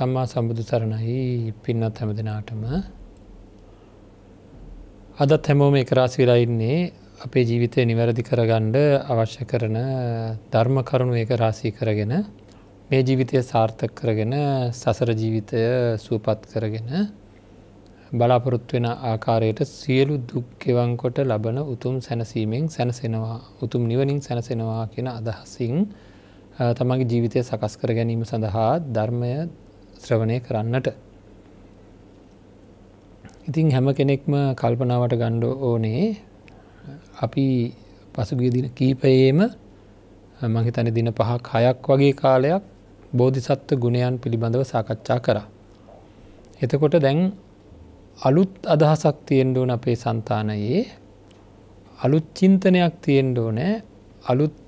සම්මා සම්බුදු සරණයි පින්නත් හැම දෙනාටම අදත් හැමෝම එකරාස් වෙලාඉන්නේ අපේ ජීවිතය නිවැරදි කරගණ්ඩ අවශ්‍ය කරන ධර්ම කරුණු එක රාසී කරගෙන මේ ජීවිතය සාර්ථක කරගෙන සසර ජීවිතය සූපත් කරගෙන බලාපොරොත්තු වෙන ආකාරයට සියලු දුක්කෙවන්කොට ලබන උතුම් සැනසීමෙන් සැනසෙනවා උතුම් නිවනින් සැනසෙනවා කියෙන අදහසින් තමගේ ජීවිතය සකස් කර ගැනීම සඳහා ධර්මය ශ්‍රවණය කරන්නට. ඉතින් හැම කෙනෙක්ම කල්පනාවට ගණ්ඩ ඕනේ අපි පසුගිය දින කීපයේම මහිතන දින පහක් හයක් වගේ කාලයක් බෝධිසත්ව ගුණයන් පිළිබඳව සාකච්ඡා කරා. එතකොට දැන් අලුත් අදහසක් තියෙන්ඩෝන අපේ සන්තානයේ අලුත් චින්තනයක් තියෙන්ඩෝනෑ අලුත්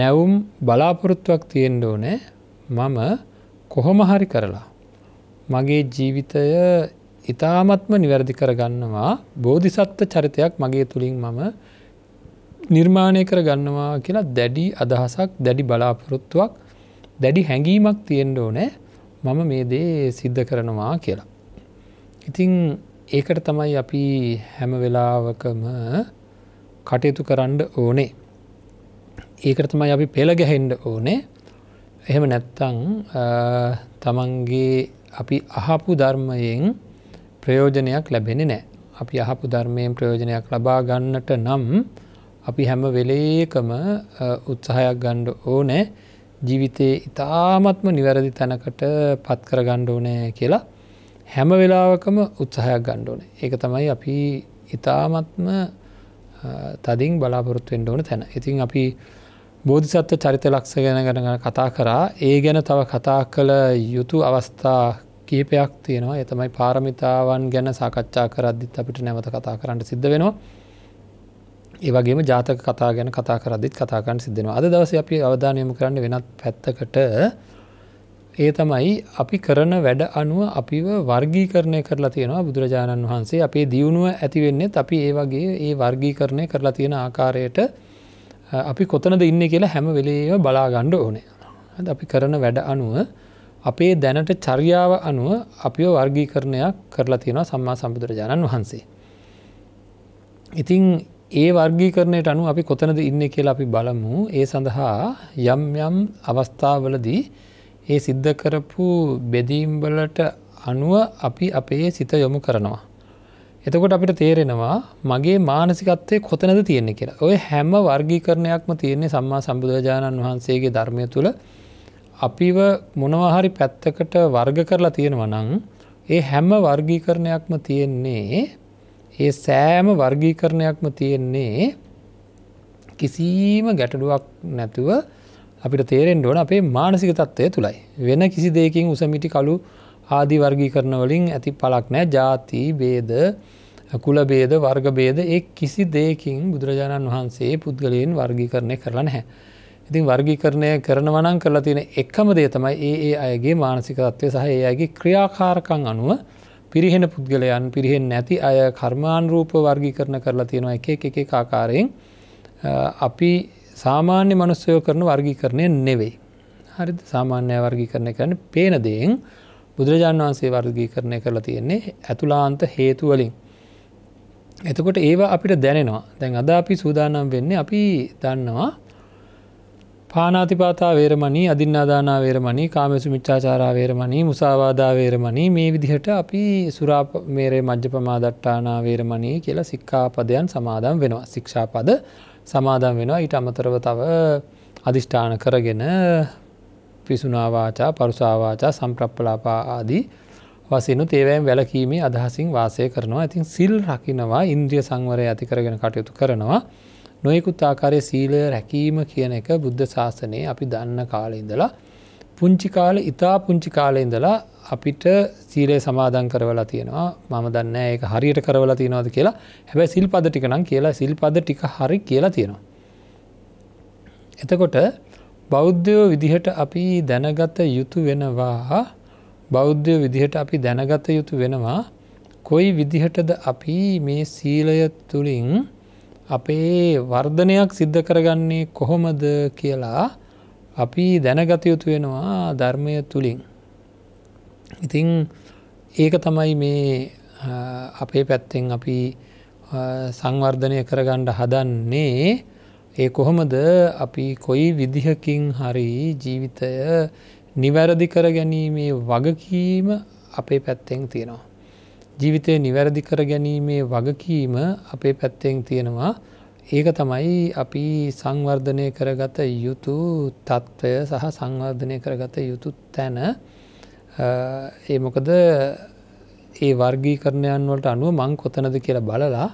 නැවුම් බලාපොරොත්තුවක් තියෙන්ඩෝනෑ මම කොහොම හරි කරලා මගේ ජීවිතය ඉතාමත්ම නිවැරදි කරගන්නවා බෝධිසත්ව චරිතයක් මගේ තුළින් මම නිර්මාණය කර ගන්නවා කියලා දැඩි අදහසක් දැඩි බලාපොරොත්තුවක් දැඩි හැඟීමක් තියෙන්ඩෝ නෑ මම මේ දේ සිද්ධ කරනවා කියලා. ඉතිං ඒකට තමයි අපි හැම වෙලාවකම කටයුතු කරන්න ඕනේ. ඒකට තමයි අපි පෙළගැහෙන්ඩ ඕනේ එහෙම නැත්තං තමන්ගේ අපි අහපු ධර්මයෙන් ප්‍රයෝජනයක් ලැබෙන නෑ. අපි අහපු ධර්මයෙන් ප්‍රයෝජනයක් ලබා ගන්නට නම් අපි හැම වෙලේකම උත්සාහයක් ගණ්ඩ ඕනෑ ජීවිතයේ ඉතාමත්ම නිවැරදි තැනකට පත්කර ගණ්ඩ ඕනෑ කියලා හැම වෙලාවකම උත්සාහයක් ගණ්ඩෝන. ඒක තමයි අපි ඉතාමත්ම තදින් බලාපොරොත්තුවෙන්ට ඕන තැන. ඉතින් අපි බෝධිසත්ව චරිත ලක්ෂ ගැන ගැන කතා කරා ඒ ගැන තව කතා කළ යුතු අවස්ථා කීපයක් තියෙනවා එතමයි පාරමිතාවන් ගැන සාකච්ඡා කරද්දිත් අපිට නැවත කතා කරන්න සිද්ධ වෙනවා ඒවගේම ජාතක කතා ගැන කතා කරදිත් කතාකන්න සිද්ධෙනවා අද දවස අපි අවධානයම කරන්න වෙනත් පැත්තකට ඒ තමයි අපි කරන වැඩ අනුව අපිව වර්ගීකරණය කරලා තියෙනවා බුදුරජාණන් වහන්සේ අපේ දියුණුව ඇතිවෙන්නේ අපි ඒ වගේ ඒ වර්ගීකරණය කරලා තියෙන ආකාරයට අපි කොතනද ඉන්න කියලා හැම වෙලේව බලාගණ්ඩ ඕනේ අපි කරන වැඩ අනුව අපේ දැනට චර්යාව අනුව අපිෝ වර්ගීකරණයක් කරලා තියෙනවා සම්මා සම්බුදුරජාණන් වහන්සේ. ඉතිං ඒ වර්ගීකරණයට අනු අපි කොතනද ඉන්න කියලා අපි බලමු ඒ සඳහා යම් යම් අවස්ථාවලදී ඒ සිද්ධ කරපු බෙදීම්වලට අනුව අපි අපේ සිත යොමු කරනවා. එතකොට අපිට තේරෙනවා මගේ මානසිකත්වය කොතනද තියෙන්නේ කියලා ඔය හැම වර්ගීකරණයක්ම තියන්නේ සම්මා සම්බුදුරජාණන් වහන්සේගේ ධර්මය තුළ අපිව මොනවාහරි පැත්තකට වර්ග කරලා තියෙනව නං ඒ හැම වර්ගීකරණයක්ම තියෙන්නේ ඒ සෑම වර්ගීකරණයක්ම තියෙන්නේ කිසිීම ගැටඩුවක් නැතුව අපිට තේරෙන්ඩෝන අපේ මානසික තත්ත්වය තුළයි වෙන කිසි දෙකින් උසමිටි කලු ආදි වර්ගීකරන වලින් ඇති පලක් නෑ ජාති බේද කුලබේද වර්ගබේද ඒ කිසි දෙකින් බුදුරජාණන් වහන්සේ පුද්ගලයෙන් වර්ගීකරණය කරලා නැහැ. ඉතින් වර්ගීකරණය කරනවනං කරලා තියෙන එකම දේ තමයි ඒ ඒ අයගේ මානසිකතත්වය සහ ඒ අයගේ ක්‍රියාකාරකං අනුව පිරිහෙන පුද්ගලයන් පිරිහෙන් නැති අය කර්මාන්රූප වර්ගීකරණ කරලා තියෙනවා එක එක ආකාරයෙන් අපි සාමාන්‍ය මනුස්සයෝ කරන වර්ගීකරණය නෙවෙයි. හරි සාමාන්‍ය වර්ගීකරණය කරන පේනදයෙන් බුදුරජාණන් වහන්සේ වර්ගීකරණය කරලා තියෙන්නේ ඇතුලාන්ත හේතුවලින්. එතකොට ඒවා අපිට දැනෙනවා දැන් අද අපි සූදානම් වෙන්නේ අපි දන්නවා පානාතිපාතා වේරමණී අධින්නාදානා වේරමණී කාමසු මිච්චාචාරා වේරමණී මුසාවාදා වේරමණී මේ විදිහට අපි සුරා මේරේ මජ්ජපමා දට්ටානා වේරමණී කියලා සික්ඛාපදයන් සමාදන් වෙනවා. ශික්ෂාපද සමාදන් වෙනවා. ඊට අමතරව තව අදිෂ්ඨාන කරගෙන පිසුනාවාචා පරුසාවාචා සම්ප්‍රප්පලාපා ආදී වසනු තේවෑම් වැලකීමේ අදහසින් වාසය කරනවා ඇතින් සිල් රකිනවා ඉන්ද්‍රිය සංවරය ඇතිකරගෙන කටයුතු කරනවා නොයෙකුත් ආකාරය සීලය රැකීම කියන එක බුද්ධ ශාසනයේ අපි දන්න කාල ඉඳලා පුංචි කාල ඉතා පුංචි කාලය ඉඳලා අපිට සීලය සමාධන් කරවලා තියෙනවා මම දන්න ඒක හරියට කරවලා තියෙනවාද කියලා හැබැ සිල්පද ටික නම් කියලා සිල්පද ටික හරි කියලා තියෙනවා. එතකොට බෞද්ධයෝ විදිහට අපි දැනගත යුතු වෙනවා බෞද්ධයෝ විදිහට අපි දැනගත යුතු වෙනවා කොයි විදිහටද අපි මේ සීලය තුළින් අපේ වර්ධනයක් සිද්ධ කරගන්නේ කොහොමද කියලා අපි දැනගත යුතු වෙනවා ධර්මය තුළින්. ඉතිං ඒක තමයි මේ අපේ පැත්තෙන් අපි සංවර්ධනය කරගණ්ඩ හදන්නේ ඒ කොහොමද අපි කොයි විදිහකින් හරි ජීවිතය නිවැරදි කර ගැනීමේ වගකීම අපේ පැත්තෙන් තියෙනවා. ජීවිතය නිවැරදි කර ගැනීමේ වගකීම අපේ පැත්තෙන් තියෙනවා ඒක තමයි අපි සංවර්ධනය කරගත යුතු තත්ත්වය සහ සංවර්ධනය කරගත යුතු තැන ඒ මොකද ඒ වර්ගී කරණයන් වලට අනුව මං කොතනද කියලා බලලා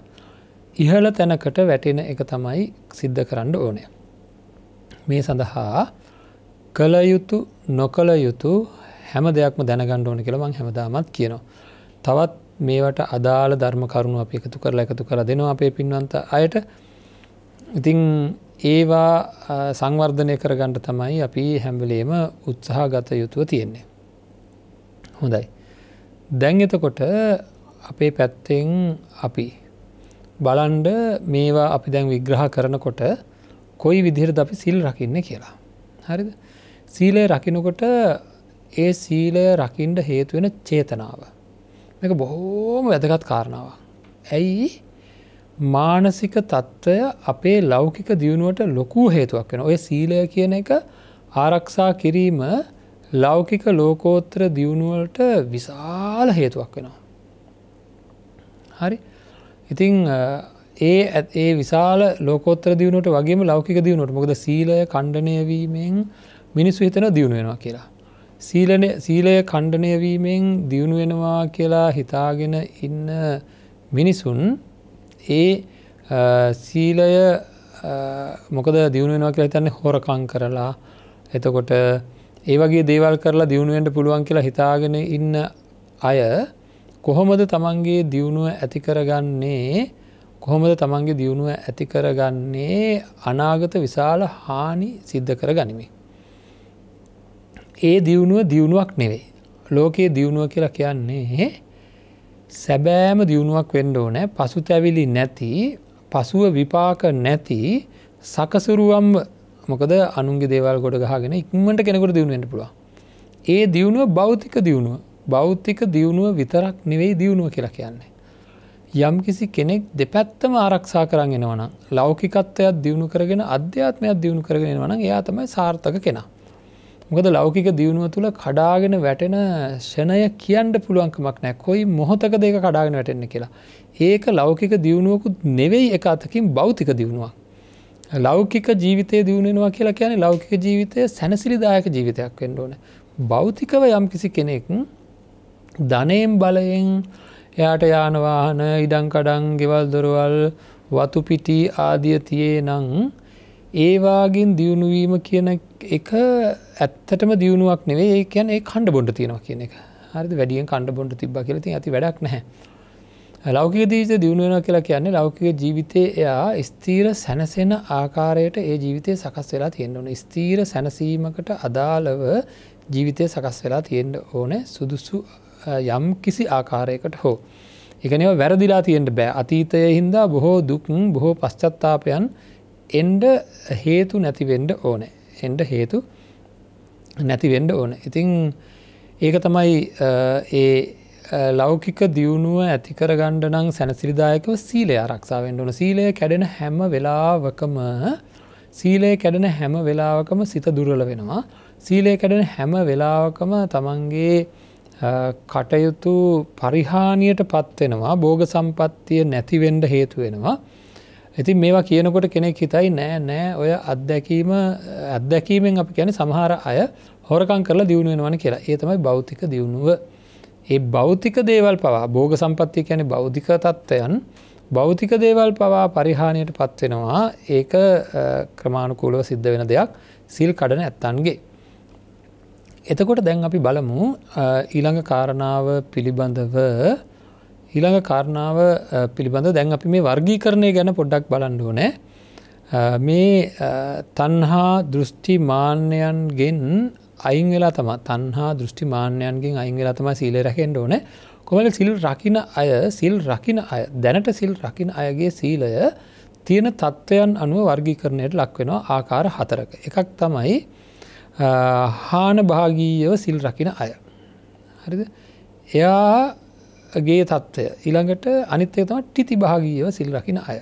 ඉහළ තැනකට වැටෙන එක තමයි සිද්ධ කරන්න ඕනය. මේ සඳහා කළයුතු නොකළ යුතු හැම දෙයක්ම දැනගණ්ඩ ඕන කියලවන් හැමදාමත් කියනවා. තවත් මේවට අදාළ ධර්ම කරුණු අප එකතු කරලා එකතු කර දෙනවා අපේ පින්වන්ත අයට ඉතිං ඒවා සංවර්ධනය කරගණ්ඩ තමයි අපි හැම්බලේම උත්සාහ ගත යුතුව තියෙන්නේ. හොඳයි. දැන් එතකොට අපේ පැත්තෙන් අපි බලන්ඩ මේවා අපි දැන් විග්‍රහ කරනකොට කොයි විදිහට අපි සිල් රකින්න කියලා. හරිද සීලය රකිනකොට ඒ සීලය රකිින්ඩ හේතුවෙන චේතනාව. මේක බොහෝම වැදගත් කාරණාව. ඇයි මානසික තත්ත්වය අපේ ලෞකික දියුණුවට ලොකු හේතුවක් වෙන ඔය සීලය කියන එක ආරක්ෂා කිරීම ලෞකික ලෝකෝත්‍ර දියුණුවලට විශාල හේතුවක් වෙනවා. හරි ඉතිං ඒ ඇත් ඒ විශාල ලෝකොත්‍ර දියුණට වගේම ලෞකික දියුණට මොකද සීලය කණ්ඩනය වීමෙන් මිනිස්සු හිතන දියුණුවෙනවා කියලා. සීලන සීලය කණ්ඩනය වීමෙන් දියුණුවෙනවා කියලා හිතාගෙන ඉන්න මිනිසුන් ඒ සීලය මොකද දියුණුවෙනවා කියලා හිතන්නේ හොරකං කරලා එතකොට ඒ වගේ දේවල් කරලා දියුණුවෙන්ට පුළුවන් කියලා හිතාගෙන ඉන්න අය කොහොමද තමන්ගේ දියුණුව ඇතිකරගන්නේ කොහොමද තමන්ගේ දියුණුව ඇතිකරගන්නේ අනාගත විශාල හානි සිද්ධ කර ගනිමි. ඒ දියුණුව දියුණුවක් නෙවේ. ලෝකයේ දියුණුව කියලා කියන්නේ සැබෑම දියුණුවක් වෙන්ඩ ඕනෑ පසු තැවිලි නැති පසුව විපාක නැති සකසුරුවම් මොකද අනුන්ගේ දේවල් ගොඩ ගහගෙන ඉක්මට කෙනෙකුට දියුණුවෙන්ට පුළුව. ඒ දියුණුව බෞතික දියුණුව බෞද්ධික දියුණුව විතරක් නෙවෙයි දියුණුව කියලා කියන්නේ. යම් කිසි කෙනෙක් දෙපැත්තම ආරක්ෂා කරන්න එනවන ලෞකිකත්වයක් දියුණු කරගෙන අධ්‍යාත්මයක් දියුණු කරගෙන වන එයා තමයි සාර්ථක කෙනා. මොකද ලෞකික දියුණුව තුළ කඩාගෙන වැටෙන ෂණය කියන්ට පුළුවන්කමක් නෑ කොයි මොහොතක දෙක කඩාගෙන වැටෙන්න කියලා. ඒක ලෞකික දියුණුවකුත් නෙවෙයි එක අතකින් බෞතික දියුණුවක්. ලෞකික ජීවිතය දියුණෙනවා කියලා කියන්නේ ලෞකික ජීවිතය සැනසිලිදායක ජීවිතයක් වෙන්න ඕන. බෞතිකව යම් කිසි කෙනෙක් ධනයෙන් බලයෙන් එයාට යානවාහන ඉඩංකඩං ගෙවල් දොරවල් වතුපිටි ආදිය තියේ නං ඒවාගින් දියුණුවීම කියන එක ඇත්තටම දියුණුවක් නෙවේ ඒ කියන ඒ කණ්ඩ බොඩ තියෙනවා කියන එක හරි වැඩියෙන් කණ්ඩ බොඩ තිබ කියලති ඇති වැඩක් නැහැ ලෞකික දීත දියුණුවෙන කියලා කියන්නේ ලෞකික ජීවිතය එයා ස්තීර සැනසෙන ආකාරයට ඒ ජීවිතය සකස් වෙලා තියෙන්න්න ඕන ස්තීර සැනසීමකට අදාළව ජීවිතය සකස් වෙලා තියෙන්ට ඕන සුදුසු යම් කිසි ආකාරයකට හෝ. එකනව වැරදිලා තියෙන්ට බෑ අතීතය හින්දා බොහෝ දුකන් බොහෝ පශ්චත්තාපයන් එන්ඩ හේතු නැතිවෙන්ඩ ඕන එන්ඩ හේතු නැතිවෙන්ඩ ඕන ඉතිං ඒක තමයි ඒ ලෞකික දියුණුව ඇතිකර ගණ්ඩ නං සැනසිරිදායකව සීලය ආරක්ෂාවෙන්ට ඕන සීලය කැඩෙන හැම වෙලාවකම සීලය කැඩෙන හැම වෙලාවකම සිත දුරල වෙනවා සීලය කැඩෙන හැම වෙලාවකම තමන්ගේ කටයුතු පරිහානියට පත්වෙනවා බෝග සම්පත්තිය නැතිවෙන්ඩ හේතු වෙනවා. ඇති මේවා කියනකොට කෙනෙක් හිතයි නෑ නෑ ඔය අත්දැකීම අත්දැකීමෙන් අපි ගැන සමහර අය හොරකං කරලා දියුණුවෙනවන කියලා ඒ තමයි බෞතික දියුණුව. ඒ බෞතික දේවල් පවා බෝග සම්පත්තිය ැන බෞද්ධික තත්ත්වයන් බෞතික දේවල් පවා පරිහානියට පත්වෙනවා ඒක ක්‍රමාණුකූලව සිද්ධ වෙන දෙයක් සිල් කඩන ඇත්තන්ගේ. එතකොට දැන් අපි බලමු ඊළඟ කාරණාව පිළිබඳව ඊළඟ කාරණාව පිළිබඳ දැන් අපි මේ වර්ගී කරණය ගැන පොඩ්ඩක් බලන්ඩුවනෑ මේ තන්හා දෘෂ්ටි මාන්‍යයන්ගෙන් අයිංවෙලා තම තන්හා දෘෂ්ටි මාන්‍යයන්ගෙන් අයිංවෙලා තම සීලේ රැකෙන්ට ඕන කොමල සිල් රකින අය සිල් රකින අය දැනට සිල් රකින අයගේ සීලය තියෙන තත්ත්වයන් අනුව වර්ගීකරණයට ලක්වෙනවා ආකාර හතරක එකක් තමයි හාන භාගීයව සිල් රකින අය. හරිද එයාගේ තත්ත්වය ඉළඟට අනිත්‍යය තම ටිති භාගීයව සිල් රකින අය.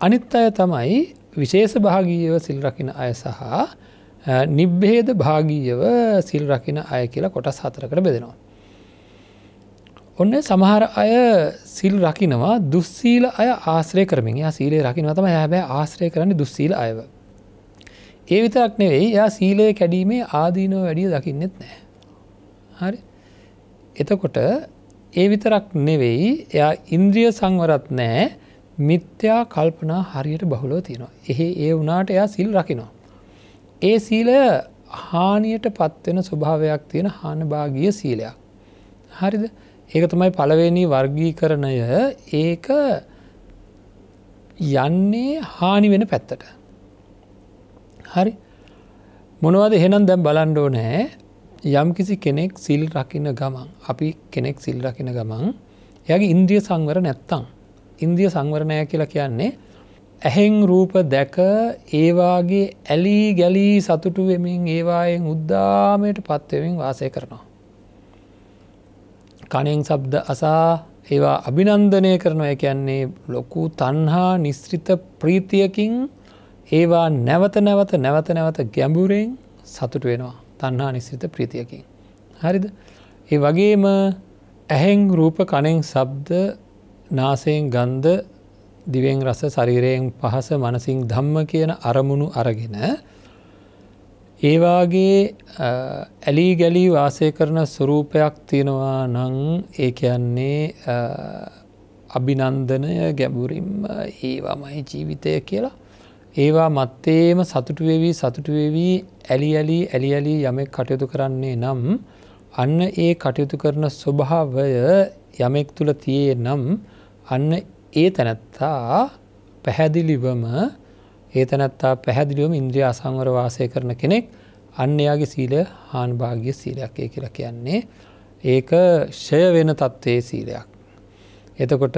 අනිත් අය තමයි විශේෂ භාගීයව සිල් රකින අය සහ නිබ්බේද භාගීයව සිල් රකින අය කියලා කොටස් හතරකට බෙදෙනවා. ඔන්න සමහර අය සිල් රකිනවා දුස්සීල අය ආශ්‍රය කරමින් යා සීලේ රකිනවා තම හැබැ ආශ්‍රය කරන්න දුස්සීල අයව. ඒ විතරක් නෙවෙයි යා සීලය කැඩීමේ ආදීනෝ වැඩිය දකින්නෙත් නෑ. හරි එතකොට ඒ විතරක් නෙවෙයි එයා ඉන්ද්‍රිය සංවරත් නෑ මිත්‍යා කල්පනා හරියට බහුලෝ තියෙනවා. එහි ඒ වනාට එයා සිල් රකිනවා. ඒ සීලය හානියට පත්වෙන ස්වභාවයක් තියෙන හානභාගිය සීලයක්. හරිද ඒක තමයි පළවෙනි වර්ගී කරණය ඒක යන්නේ හානි වෙන පැත්තට හරි මොනවද හෙනම් දැම් බලන්ඩෝ නෑ යම් කිසි කෙනෙක් සිල් රකින ගමන් අපි කෙනෙක් සිල් රකින ගමන් එයගේ ඉන්ද්‍රිය සංවර නැත්තං ඉන්දිය සංවරණය කියලා කියන්නේ ඇහෙෙන් රූප දැක ඒවාගේ ඇලී ගැලී සතුටු වෙමින් ඒවායෙන් උද්දාමයට පත්වමින් වාසය කරනවා. කණෙන් සබ්ද අසා ඒවා අභිනන්දනය කරනවා කියන්නේ ලොකු තන්හා නිස්ත්‍රිත ප්‍රීතියකින් ඒවා නැවත නැවත නැවත නැවත ගැඹුරෙන් සතුට වෙනවා තන්හා නිසිත ප්‍රීතියකින්. හරිද ඒ වගේම ඇහෙෙන් රූප කණෙන් සබ්ද නාසයෙන් ගන්ධ දිවෙන් රස ශරීරයෙන් පහස මනසින් ධම්ම කියන අරමුණු අරගෙන ඒවාගේ ඇලී ගැලී වාසය කරන ස්වරූපයක් තියෙනවා නං ඒ කියන්නේ අභිනන්දනය ගැබුරින්ම ඒවාමයි ජීවිතය කියලා ඒවා මත්තේම සතුටුවවී සතුටුවවී ඇලියලී ඇලියලී යමෙක් කටයුතු කරන්නේ නම් අන්න ඒ කටයුතු කරන ස්වභාවය යමෙක් තුළ තියේ නම් අන්න ඒ තැනැත්තා පැහැදිලිවම ඒ තැනැත්තා පැහැදිලිවම ඉන්ද්‍රිය අසංවර වාසය කරන කෙනෙක් අන්න එයාගේ සීල හාන්භාග්‍ය සීලයක්ය කියලා කියන්නේ ඒක ෂය වෙන තත්ත්වයේ සීලයක්. එතකොට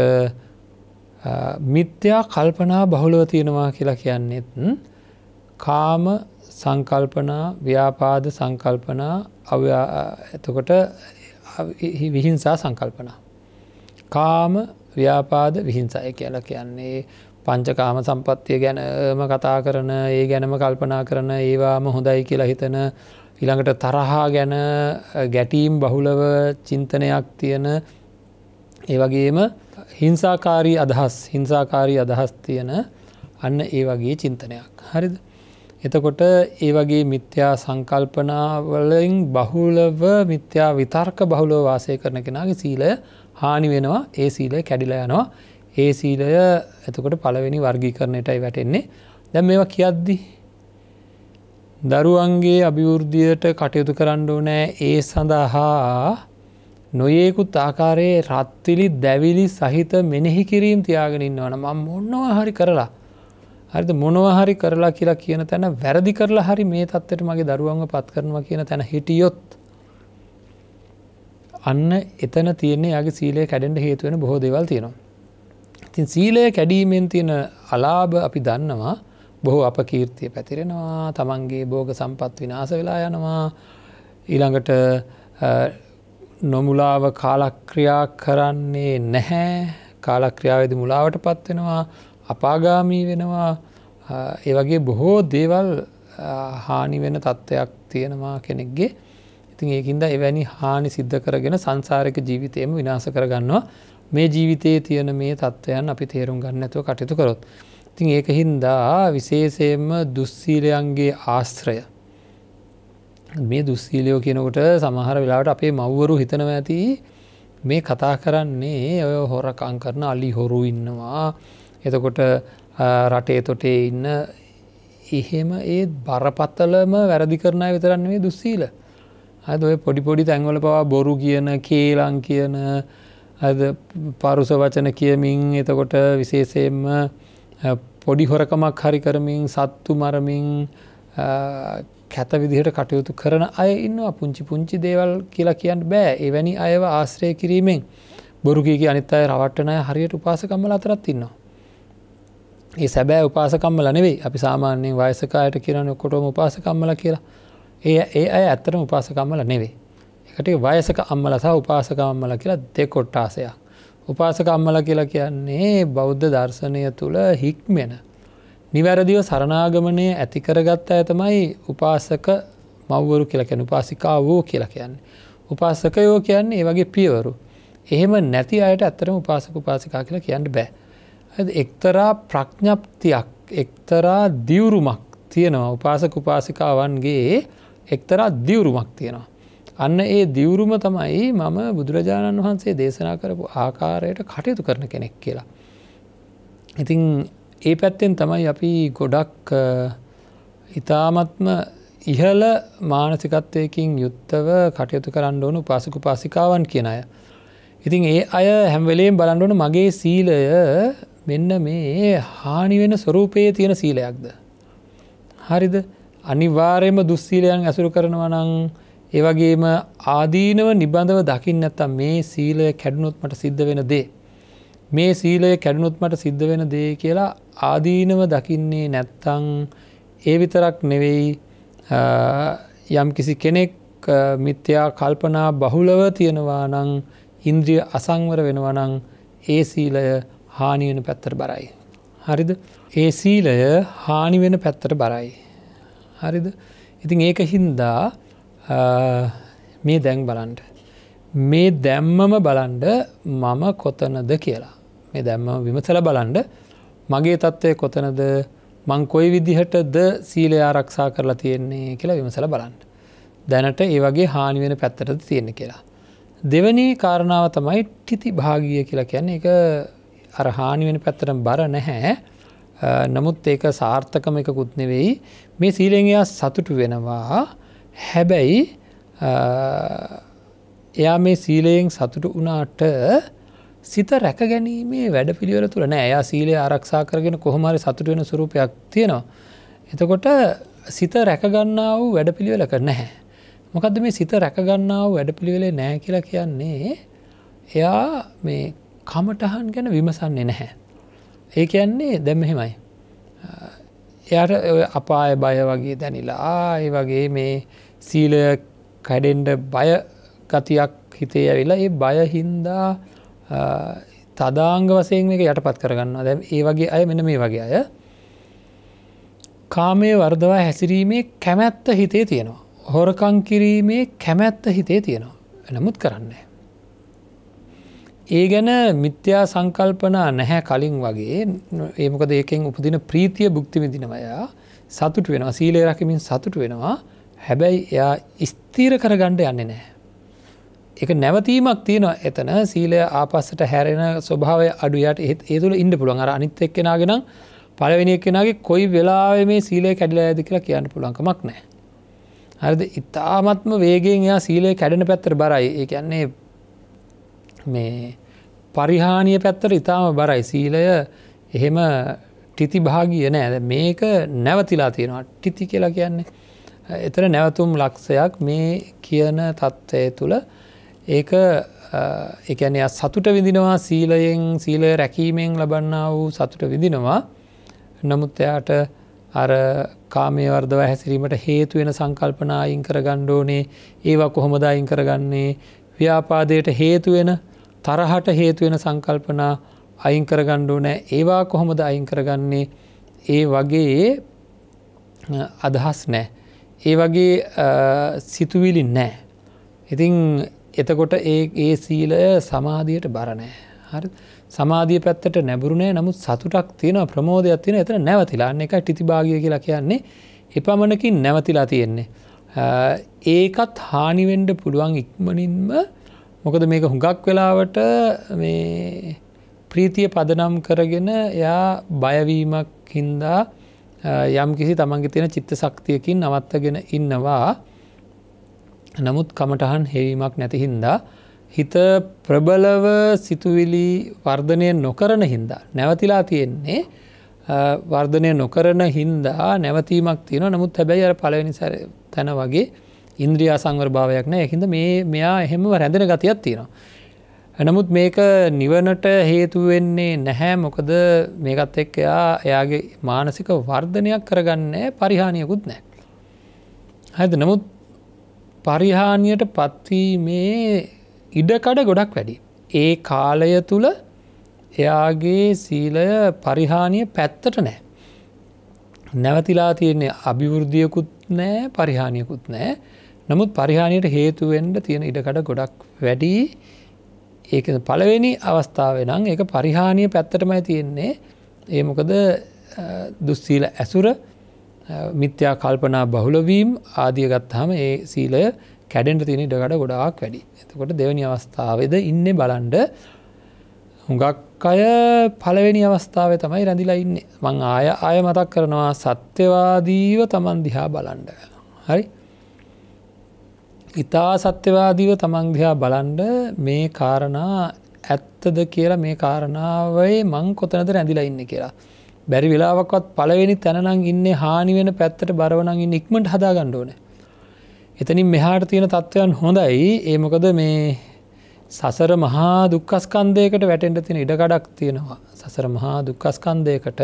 මිත්‍යා කල්පනා බහුලව තියෙනවා කියලා කියන්නෙත් කාම සංකල්පනා ව්‍යාපාද සංකල්පනා එතකොට විහිංසා සංකල්පනා. කාම ව්‍යාපාද විහිංසය කියලා කියන්නේ පංචකාම සම්පත්තිය ගැනම කතා කරන ඒ ගැනම කල්පනා කරන ඒවාම හොඳයි කියලා හිතන ඉළඟට තරහා ගැන ගැටීම් බහුලව චින්තනයක් තියෙන ඒ වගේම හිංසාකාරී අදහස් හිංසාකාරී අදහස් තියෙන අන්න ඒ වගේ චින්තනයක් හරිද. එතකොට ඒ වගේ මිත්‍යා සංකල්පනාවලින් බහුලව මිත්‍යා විතර්ක බහුලව වාසය කරන කෙනගේ සීලය හානි වෙනවා ඒ සීලය කැඩිල යනවා ඒ සීලය එතකොට පළවෙනි වර්ගී කරණයටයි වැටෙන්නේ දැම් මේවා කියද්දි. දරුවන්ගේ අභිවෘද්ධියට කටයුතු කරන්න ඕනෑ ඒ සඳහා නොයෙකුත් ආකාරයේ රත්විලි දැවිලි සහිත මෙනෙහි කිරීම් තියාගෙනන්නවන මං මොන්නවා හරි කරලා හරිද මොනවහරි කරලා කියලා කියන තැන වැරදි කරලා හරි මේ තත්වට මගේ දරුවන්ව පත් කරනවා කියන තැන හිටියොත් අන්න එතන තියන්නේ යගේ සීලය කැඩෙන්ට හේතුවෙන බොහෝ දෙවල් තියෙනවා. ඉතින් සීලය කැඩීමෙන් තියෙන අලාභ අපි දන්නවා බොහෝ අප කීර්තිය පැතිරෙනවා තමන්ගේ බෝග සම්පත් විනාස වෙලා යනවා ඊළඟට නොමුලාව කාලක්‍රියා කරන්නේ නැහැ කාලක්‍රියාවද මුලාවට පත් වෙනවා අපාගාමී වෙනවා ඒ වගේ බොහෝ දේවල් හානි වෙන තත්ත්වයක් තියෙනවා කෙනෙක්ගේ ඉතින් ඒකින්ද එවැනි හානි සිද්ධ කරගෙන සංසාරක ජීවිතයම විනාස කරගන්නවා මේ ජීවිතයේ තියෙන මේ තත්ත්වයන් අපි තේරුම් ගන්න ඇතුව කටයුතු කරොත්. ඉතින් ඒක හින්දා විශේෂයෙන්ම දුස්සීලයන්ගේ ආශ්‍රය මේ දුස්සීලියෝ කියනකොට සමහර වෙලාට අපේ මව්වරු හිතනව ඇති මේ කතා කරන්නේ ඔය හොරකං කරන අලි හොරු ඉන්නවා එතකොට රටේ තොටේ ඉන්න එහෙම ඒත් බරපත්තලම වැරදි කරන විතරන්න මේ දුස්සීල අද ඔය පොඩිපොඩි තැන්වල පවා බොරු කියන කේලං කියන ඇද පරුස වචන කියමින් එතකොට විශේෂයෙන්ම පොඩි හොරකමක් හරි කරමින් සත්තු මරමින් කැත විදිහට කටයුතු කරන අය ඉන්නවා පුංචි පුංචි දේවල් කියලා කියන්න බෑ එවැනි අයව ආශ්‍රය කිරීමෙන් බොරුගීගේ අනිත් අය රවට්ටනය හරියට උපාසකම්මල අතරත් ඉන්නවා. ඒ සැබෑ උපාසකම්මල නෙවෙයි අපි සාමාන්‍යයෙන් වයසකායට කියරන කොටම උපාසකම්මල කියලා ඒ ඒ අය ඇත්තට උපාසකම්මල නෙවෙයි. එකට වයසක අම්මල සහ උපාසකම්මල කියලා දෙකොට්ටාසයක්. උපාසකම්මල කියලා කියන්නේ බෞද්ධ දර්ශනය තුළ හික්මෙන නිවැරදිව සරණාගමනය ඇති කරගත්ත ඇතමයි උපාසක මව්වරු කියලකැන උපාසිකාවෝ කියලා කියන්නේ. උපාසකයෝ කියන්නේ ඒ වගේ පියවරු. එහෙම නැති අයට ඇත්තරම උපාසක උපාසිකා කියලා කියන්න බෑ. එක්තරා ප්‍රඥප්තියක් එක්තරා දියුරුමක් තියෙනවා උපාසක උපාසිකාවන්ගේ එක්තරා දියුරුමක් තියෙනවා. අන්න ඒ දියුරුම තමයි මම බුදුරජාණන් වහන්සේ දේශනා කරපු ආකාරයට කටයුතු කරන කෙනෙක් කියලා. ඉතිං ඒ පැත්තෙන් තමයි අපි ගොඩක් ඉතාමත්ම ඉහල මානසිකත්වයකින් යුත්තව කටයුතු කරන්න ඕනු පාසකු පාසිකාවන් කියන අය. ඉතින් ඒ අය හැම්වලේම් බලන්ඩුවන මගේ සීලය මෙන්න මේ හානිවෙන ස්වරූපයේ තියෙන සීලයක්ද. හරිද අනිවාර්යම දුස්සීලයන් ඇසුරු කරනවා නං ඒවගේම ආදීනව නිබඳව දකින්න ඇත්තම් මේ සීලය කැඩුණොත් මට සිද්ධ වෙන දේ. මේ සීලය කැඩුණුත් මට සිද්ධ වෙන දේ කියලා ආදීනව දකින්නේ නැත්තං ඒ විතරක් නෙවෙයි යම් කිසි කෙනෙක් මිත්‍යා කල්පනා බහුලව තියෙනවා නං ඉන්ද්‍රිය අසංවර වෙනවනං ඒ සීලය හානිවෙන පැත්තට බරයි. හරිද ඒ සීලය හානිවෙන පැත්තට බරයි. හරිද ඉතින් ඒක හින්දා මේ දැන් බලන්ට. මේ දැම්මම බලන්ඩ මම කොතනද කියලා. මේ දැම්ම විමසල බලන්ඩ මගේ තත්ත්වය කොතනද මං කොයි විදිහටද සීලය ආරක්ෂා කරලා තියෙන්නේ කියලා විමසල බලන්න. දැනට ඒ වගේ හානිවෙන පැත්තටද තියෙන කියලා. දෙවනි කාරණාව තමයි ටිති භාගිය කියලා කියන්නේ එක අර හානිවෙන පැත්තට බර නැහැ නමුත් ඒක සාර්ථකම එකකුත් නෙවෙයි මේ සීලෙන්යා සතුටු වෙනවා හැබැයි එයා මේ සීලයෙන් සතුටු වනාට සිත රැක ගැනීමේ වැඩ පිළිවර තුළ නෑ එයා සීලය ආරක්ෂා කරගෙන කොහොමරි සතුට වෙන සුරූපයක් තියෙනවා. එතකොට සිත රැකගන්නාව වැඩ පිළිවෙලක නැහැ. මොකද මේ සිත රැකගන්නාව වැඩ පිළිවෙලේ නෑ කියලා කියන්නේ එයා මේ කමටහන් ගැන විමසන්නේ නැහැ. ඒ කියන්නේ දැම් මෙහෙමයි. එයට අපාය බය වගේ දැනිලා ආය වගේ මේ සීලය කැඩෙන්ඩ බය ගතියක් හිතේ ඇවිලා ඒ බයහින්දා තදාංග වසයෙන් එක යටපත් කරගන්න දැ ඒ වගේ අය මෙන මේ වගේ අය කාමය වර්දවා හැසිරීමේ කැමැත්ත හිතේ තියෙනවා. හොරකං කිරීමේ කැමැත්ත හිතේ තියෙනවා නමුත් කරන්නේ. ඒ ගැන මිත්‍යා සංකල්පනා නැහැ කලින් වගේ ඒමකද ඒකෙන් උපදින ප්‍රීතිය බුක්ති විදිනවයා සතුට වෙනවා සීලේ රකිමින් සතුට වෙනවා හැබැයි එයා ස්තීර කරගණ්ඩ යන්නේ නෑ. එක නැවතීමක් තියෙනවා එතන සීලය ආපස්සට හැරෙන ස්වභාවය අඩුයට එහෙත් ඒ තුළ ඉන්න පුළුවන් අර අනිත් එක්කෙනගෙන පලවෙනික් කෙනගේ කොයි වෙලාව මේ සීලය කැඩිලා ඇද කියලා කියන්න පුළන්කමක් නෑ. හරිද ඉතාමත්ම වේගෙන් එයා සීලය කැඩෙන පැත්තර බරයි ඒ කියන්නේ මේ පරිහානිය පැත්තර ඉතාම බරයි සීලය එහෙම ටිති භාගිය නෑද මේක නැවතිලා තියෙනවා ටිති කියලා කියන්නේ. එතන නැවතුම් ලක්ෂයක් මේ කියන තත්ත්වය තුළ ඒක එකන සතුට විඳනවා සීලයෙන් සීලය රැකීමෙන් ලබන්න වූ සතුට විදිනවා නමුත් එයාට අර කාමේවර්දව හැසිරීමට හේතු වෙන සංකල්පනායින් කර ගණ්ඩෝනේ ඒවා කොහොමදායින් කරගන්නේ ව්‍යාපාදයට හේතුවෙන තරහට හේතුවෙන සංකල්පනා අයින් කරගණ්ඩෝ නෑ ඒවා කොහොමද අයින් කරගන්නේ ඒ වගේ අදහස් නෑ ඒ වගේ සිතුවිලි නෑ ඉතිං එතකොට ඒ ඒ සීලය සමාධියට බරණෑ හරි සමාධිය පැත්තට නැබුරුණේ නමුත් සතුටක් තියෙන ප්‍රමෝදයක් තියෙන එතන නැවතිලාන්න එක ටිතිභාගය කියලා කියන්නේ එපමණකින් නැවතිලා තියෙන්නේ. ඒකත් හානිවෙන්ඩ පුළුවන් ඉක්මනින්ම මොකද මේක හුඟක් වෙලාවට මේ ප්‍රීතිය පදනම් කරගෙන එයා බයවීමක් හින්දා යම් කිසි තමන්ගේ තියෙන චිත්ත සක්තියකින් නවත්තගෙන ඉන්නවා නමුත් කමටහන් හෙවීමක් නැති හින්දා හිත ප්‍රබලව සිතුවිලි වර්ධනය නොකරන හින්දා නැවතිලා තියෙන්නේ වර්ධනය නොකරන හින්දා නැවතීමක් තියෙන නමුත් හැබැයි අර පලවෙනි සැර තැන වගේ ඉන්ද්‍රිය සංවර භාවයක් නෑ හිද මේ මෙයා එහෙම රැඳෙන ගතියක් තියෙනවා. නමුත් මේක නිවනට හේතුවෙන්නේ නැහැ මොකද මේකත් එක් එයා එයාගේ මානසික වර්ධනයක් කරගන්න පරිහානියකුත් නෑ. හැද නමුත් පරිහානියට පත්වීමේ ඉඩකඩ ගොඩක් වැඩි. ඒ කාලය තුළ එයාගේ සීලය පරිහානිය පැත්තට නෑ. නැවතිලා තියන්නේ අභිවෘද්ධියකුත් නෑ පරිහානියකුත් නෑ නමුත් පරිහානියට හේතුවෙන්ට තියෙන ඉඩකඩ ගොඩක් වැඩි ඒක පලවෙනි අවස්ථාව නම් ඒ පරිහානිය පැත්තටමයි තියෙන්නේ ඒ මොකද දුස්සීල ඇසුර මිත්‍යා කල්පනා බහුලවීම් ආදිය ගත්හම ඒ සීලය කැඩෙන්ට තිනි ඩගඩ ගොඩාක් වැඩි. එතකොට දෙවනි අවස්ථාවද ඉන්න බලන්ඩ හුඟක් අය පළවෙනි අවස්ථාව තමයි රැඳිලා ඉන්න මං ආය අය මතක් කරනවා සත්‍යවාදීව තමන් දිහා බලන්ඩ. හරි ඉතා සත්‍යවාදීව තමන් දිහා බලන්ඩ මේ කාරණා ඇත්තද කියලා මේ කාරණාවයි මං කොතනද රැඳිලා ඉන්න කියලා. බැරි වෙලාවක්වත් පළවෙනි තැනනම් ඉන්නේ හානි වෙන පැත්තට බරවනං ඉන්න ඉක්මට හදා ගණ්ඩෝන. එතනින් මෙහාට තියෙන තත්ත්වයන් හොඳයි ඒමොකද මේ සසර මහා දුක්කස්කන්දයකට වැටෙන්ට තියෙන ඉඩකඩක් තියෙනවා සසර මහා දුක්කස්කන්දයකට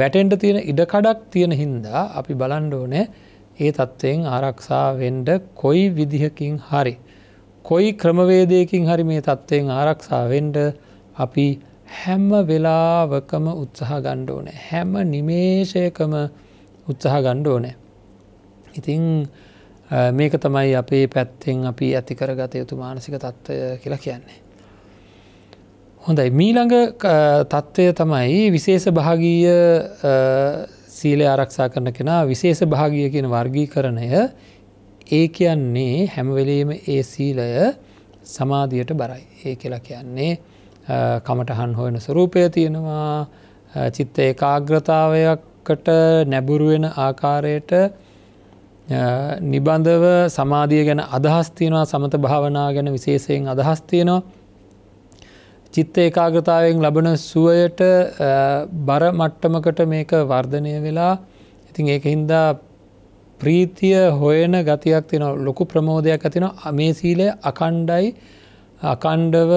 වැටෙන්ට තියෙන ඉඩකඩක් තියෙන හින්දා අපි බලන්ඩෝනෑ ඒ තත්ත්වයෙන් ආරක්ෂා වෙන්ඩ කොයි විදිහකින් හරි. කොයි ක්‍රමවේදයකින් හරි මේ තත්ත්වයෙන් ආරක්ෂාවෙන්ඩ අපි හැම වෙලාවකම උත්සාහ ගණ්ඩ ඕනෑ හැම නිමේෂයකම උත්සාහ ගණ්ඩ ඕනෑ. ඉතිං මේක තමයි අපේ පැත්තෙන් අපි ඇති කරගත යුතු මානසික තත්ත්වය කියලා කියන්නේ. හොඳයි මීළඟ තත්ත්වය තමයි විශේෂ භාගීය සීලය ආරක්ෂා කරන කෙනා විශේෂ භාගිය කියන වර්ගී කරණය ඒ කියන්නේ හැමවෙලීම ඒ සීලය සමාධියට බරයි ඒ කියලා කියන්නේ කමටහන් හොයන ස්වරූපය තියෙනවා චිත්ත ඒකාග්‍රතාවයක්කට නැබුරුවෙන ආකාරයට නිබන්ධව සමාධිය ගැන අදහස්තියනවා සමත භාවනා ගැන විශේෂයෙන් අදහස්තියනවා. චිත්ත ඒකාග්‍රතාවෙන් ලබන සුවයට බර මට්ටමකට මේක වර්ධනය වෙලා ඉතින් ඒක හින්දා ප්‍රීතිය හොයන ගතියක් තින ලොකු ප්‍රමෝදයක් ඇතින මේ සීලය අකණ්ඩයි අකණ්ඩව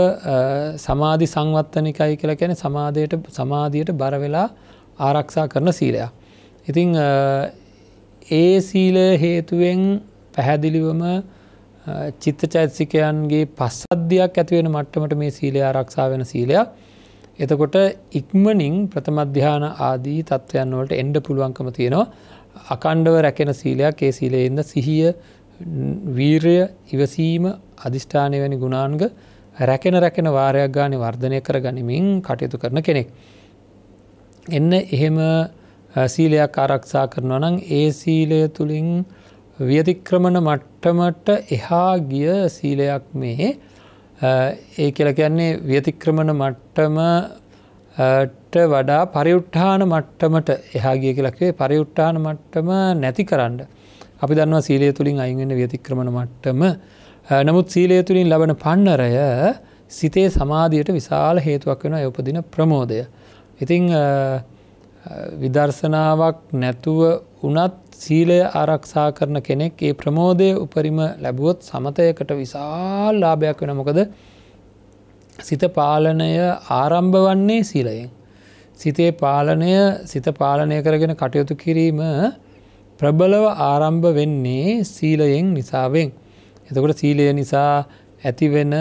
සමාධි සංවත්තනිකයි කියලා කැන සමාධයට සමාධයට බරවෙලා ආරක්ෂා කරන සීලයක්. ඉතිං ඒ සීල හේතුවෙන් පැහැදිලිවම චිත්ත චෛතසිකයන්ගේ පස්සද්ධයක් ඇතිවෙන මට්ටමට මේ සීලය ආරක්ෂා වෙන සීලයක්. එතකොට ඉක්මනින් ප්‍රථමධ්‍යාන ආදී තත්ත්වයන් වලට එන්ඩ පුළුවන්කම තියෙනවා අකණ්ඩව රැකෙන සීලයක් ඒ සීලයෙන්ද සිහිය වීරය ඉවසීම අධිෂ්ඨානය වැනි ගුණාන්ග රැකෙන රැකෙන වාරයක් ගානය වර්ධනය කර ගනිමින් කටයුතු කරන කෙනෙක්. එන්න එහෙම සීලයක් ආරක්ෂා කරනවා නම් ඒ සීලය තුළින් ව්‍යතික්‍රමණ මට්ටමට එහා ගිය සීලයක් මේ ඒ කියල කියන්නේ ව්‍යතික්‍රමණ මට්ටමට වඩා පරිුට්ඨාන මට්ටමට එහාගිය කියලක්වේ පරිුට්ඨාන මට්ටම නැති කරන්න. අපි දන්නවා සීලය තුළින් අයින්වෙන්න ව්‍යතික්‍රමණ මට්ටම නමුත් සීලය තුළින් ලබන පන්නරය සිතේ සමාධයට විශාල හේතුවක් වෙන යොපදින ප්‍රමෝදය. ඉතිං විදර්ශනාවක් නැතුව වනත් සීලය ආරක්ෂා කරන කෙනෙක් ඒ ප්‍රමෝදය උපරිම ලැබුවොත් සමතයකට විශාල් ලාභයක් වෙන මොකද සිත පාලනය ආරම්භ වන්නේ සීලයෙන්. සිතේ පාලනය සිත පාලනය කරගෙන කටයුතු කිරීම ප්‍රබලව ආරම්භ වෙන්නේ සීලයෙන් නිසාවෙන්. එතකොට සීලය නිසා ඇතිවෙන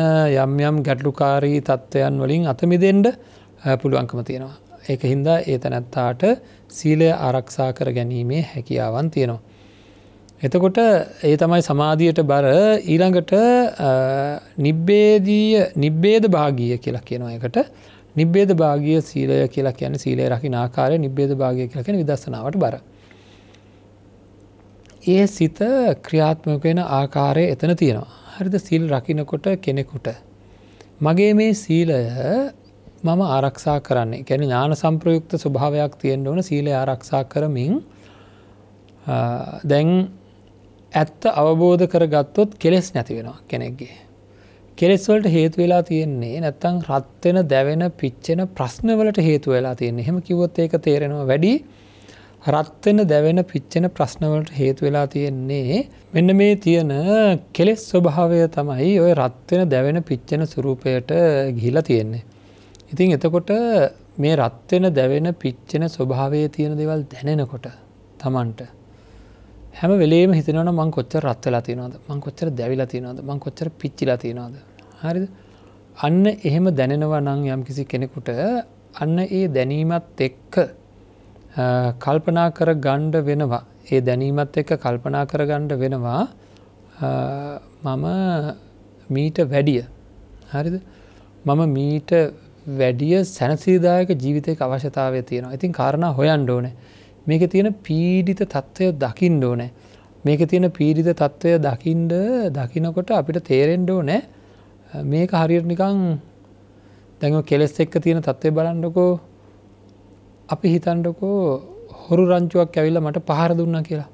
යම් යම් ගැටලුකාරී තත්ත්වයන් වලින් අතමිදෙන්ට පුළුවන්කම තියෙනවා. ඒක හින්දා ඒ තැනැත්තාට සීලය ආරක්ෂා කර ගැනීමේ හැකියාවන් තියෙනවා. එතකොට ඒ තමයි සමාධියට බර ඊළඟට නිබ්බේදීය නිබ්බේද භාගීය කියලා කියනවා එකට නිබ්බේද භාගිය සීලය කියලා කියන සීලය රකිනාකාරය නිබ්බේද භාගය කියලකෙන විදසනාවට බර. ඒ සිත ක්‍රියාත්මක වෙන ආකාරය එතන තියෙනවා හරිද සීල් රකිනකොට කෙනෙකුට මගේ මේ සීලය මම ආරක්ෂා කරන්නේ කැන ඥාන සම්ප්‍රයුක්ත ස්වභාවයක් තියෙන්න්න ඕන සීලය ආරක්ෂා කරමින් දැන් ඇත්ත අවබෝධ කරගත්තොත් කෙලෙස් නැති වෙනවා කෙනෙක්ගේ කෙලෙස්වලට හේතු වෙලා තියෙන්නේ නැත්තං රත්වෙන දැවෙන පිච්චෙන ප්‍රශ්නවලට හේතු වෙලා තියෙන්නේ හෙම කිවොත් ඒක තේරෙනවා වැඩි රත්වෙන දැවෙන පිච්චෙන ප්‍රශ්නවලට හේතු වෙලා තියෙන්නේ මෙන්න මේ තියෙන කෙලෙස් ස්වභාවය තමයි ඔය රත්වෙන දැවෙන පිච්චෙන සුරූපයට ගිහිලා තියෙන්නේ. ඉතින් එතකොට මේ රත්වෙන දැවෙන පිච්චෙන ස්වභාවය තියෙන දෙවල් දැනෙනකොට තමන්ට හැම වෙලේම හිතනවන මං කොච්චර රත් වෙලා තියෙනවද මං කොච්චර දැවිලා තියෙනවද මං කොච්චර පිච්චිලා තියෙනවද හරිද අන්න එහෙම දැනෙනවා නම් යම්කිසි කෙනෙකුට අන්න ඒ දැනීමත් එක්ක කල්පනා කර ගණ්ඩ වෙනවා ඒ දැනීමත් එක්ක කල්පනා කර ගණ්ඩ වෙනවා මම මීට වැඩිය හරිද මම මීට වැඩිය සැනසිරිදායක ජීවිතය අවශ්‍යතාවය තියෙනවා ඉතින් කාරණ හොයන් ඕන මේක තියෙන පීඩිත තත්ත්වය දකිින් ඕනෑ මේක තියෙන පීඩිත තත්ත්වය දකිින්ඩ දකිනකොට අපිට තේරෙන්ඩෝ නෑ මේක හරියට නිකං දැඟ කෙලෙස් එක්ක තියෙන තත්ත්වය බලන්ඩකෝ අපි හිතන්ඩකෝ හොරු රංචුවක් ඇවිල්ල මට පහර දුන්න කියලා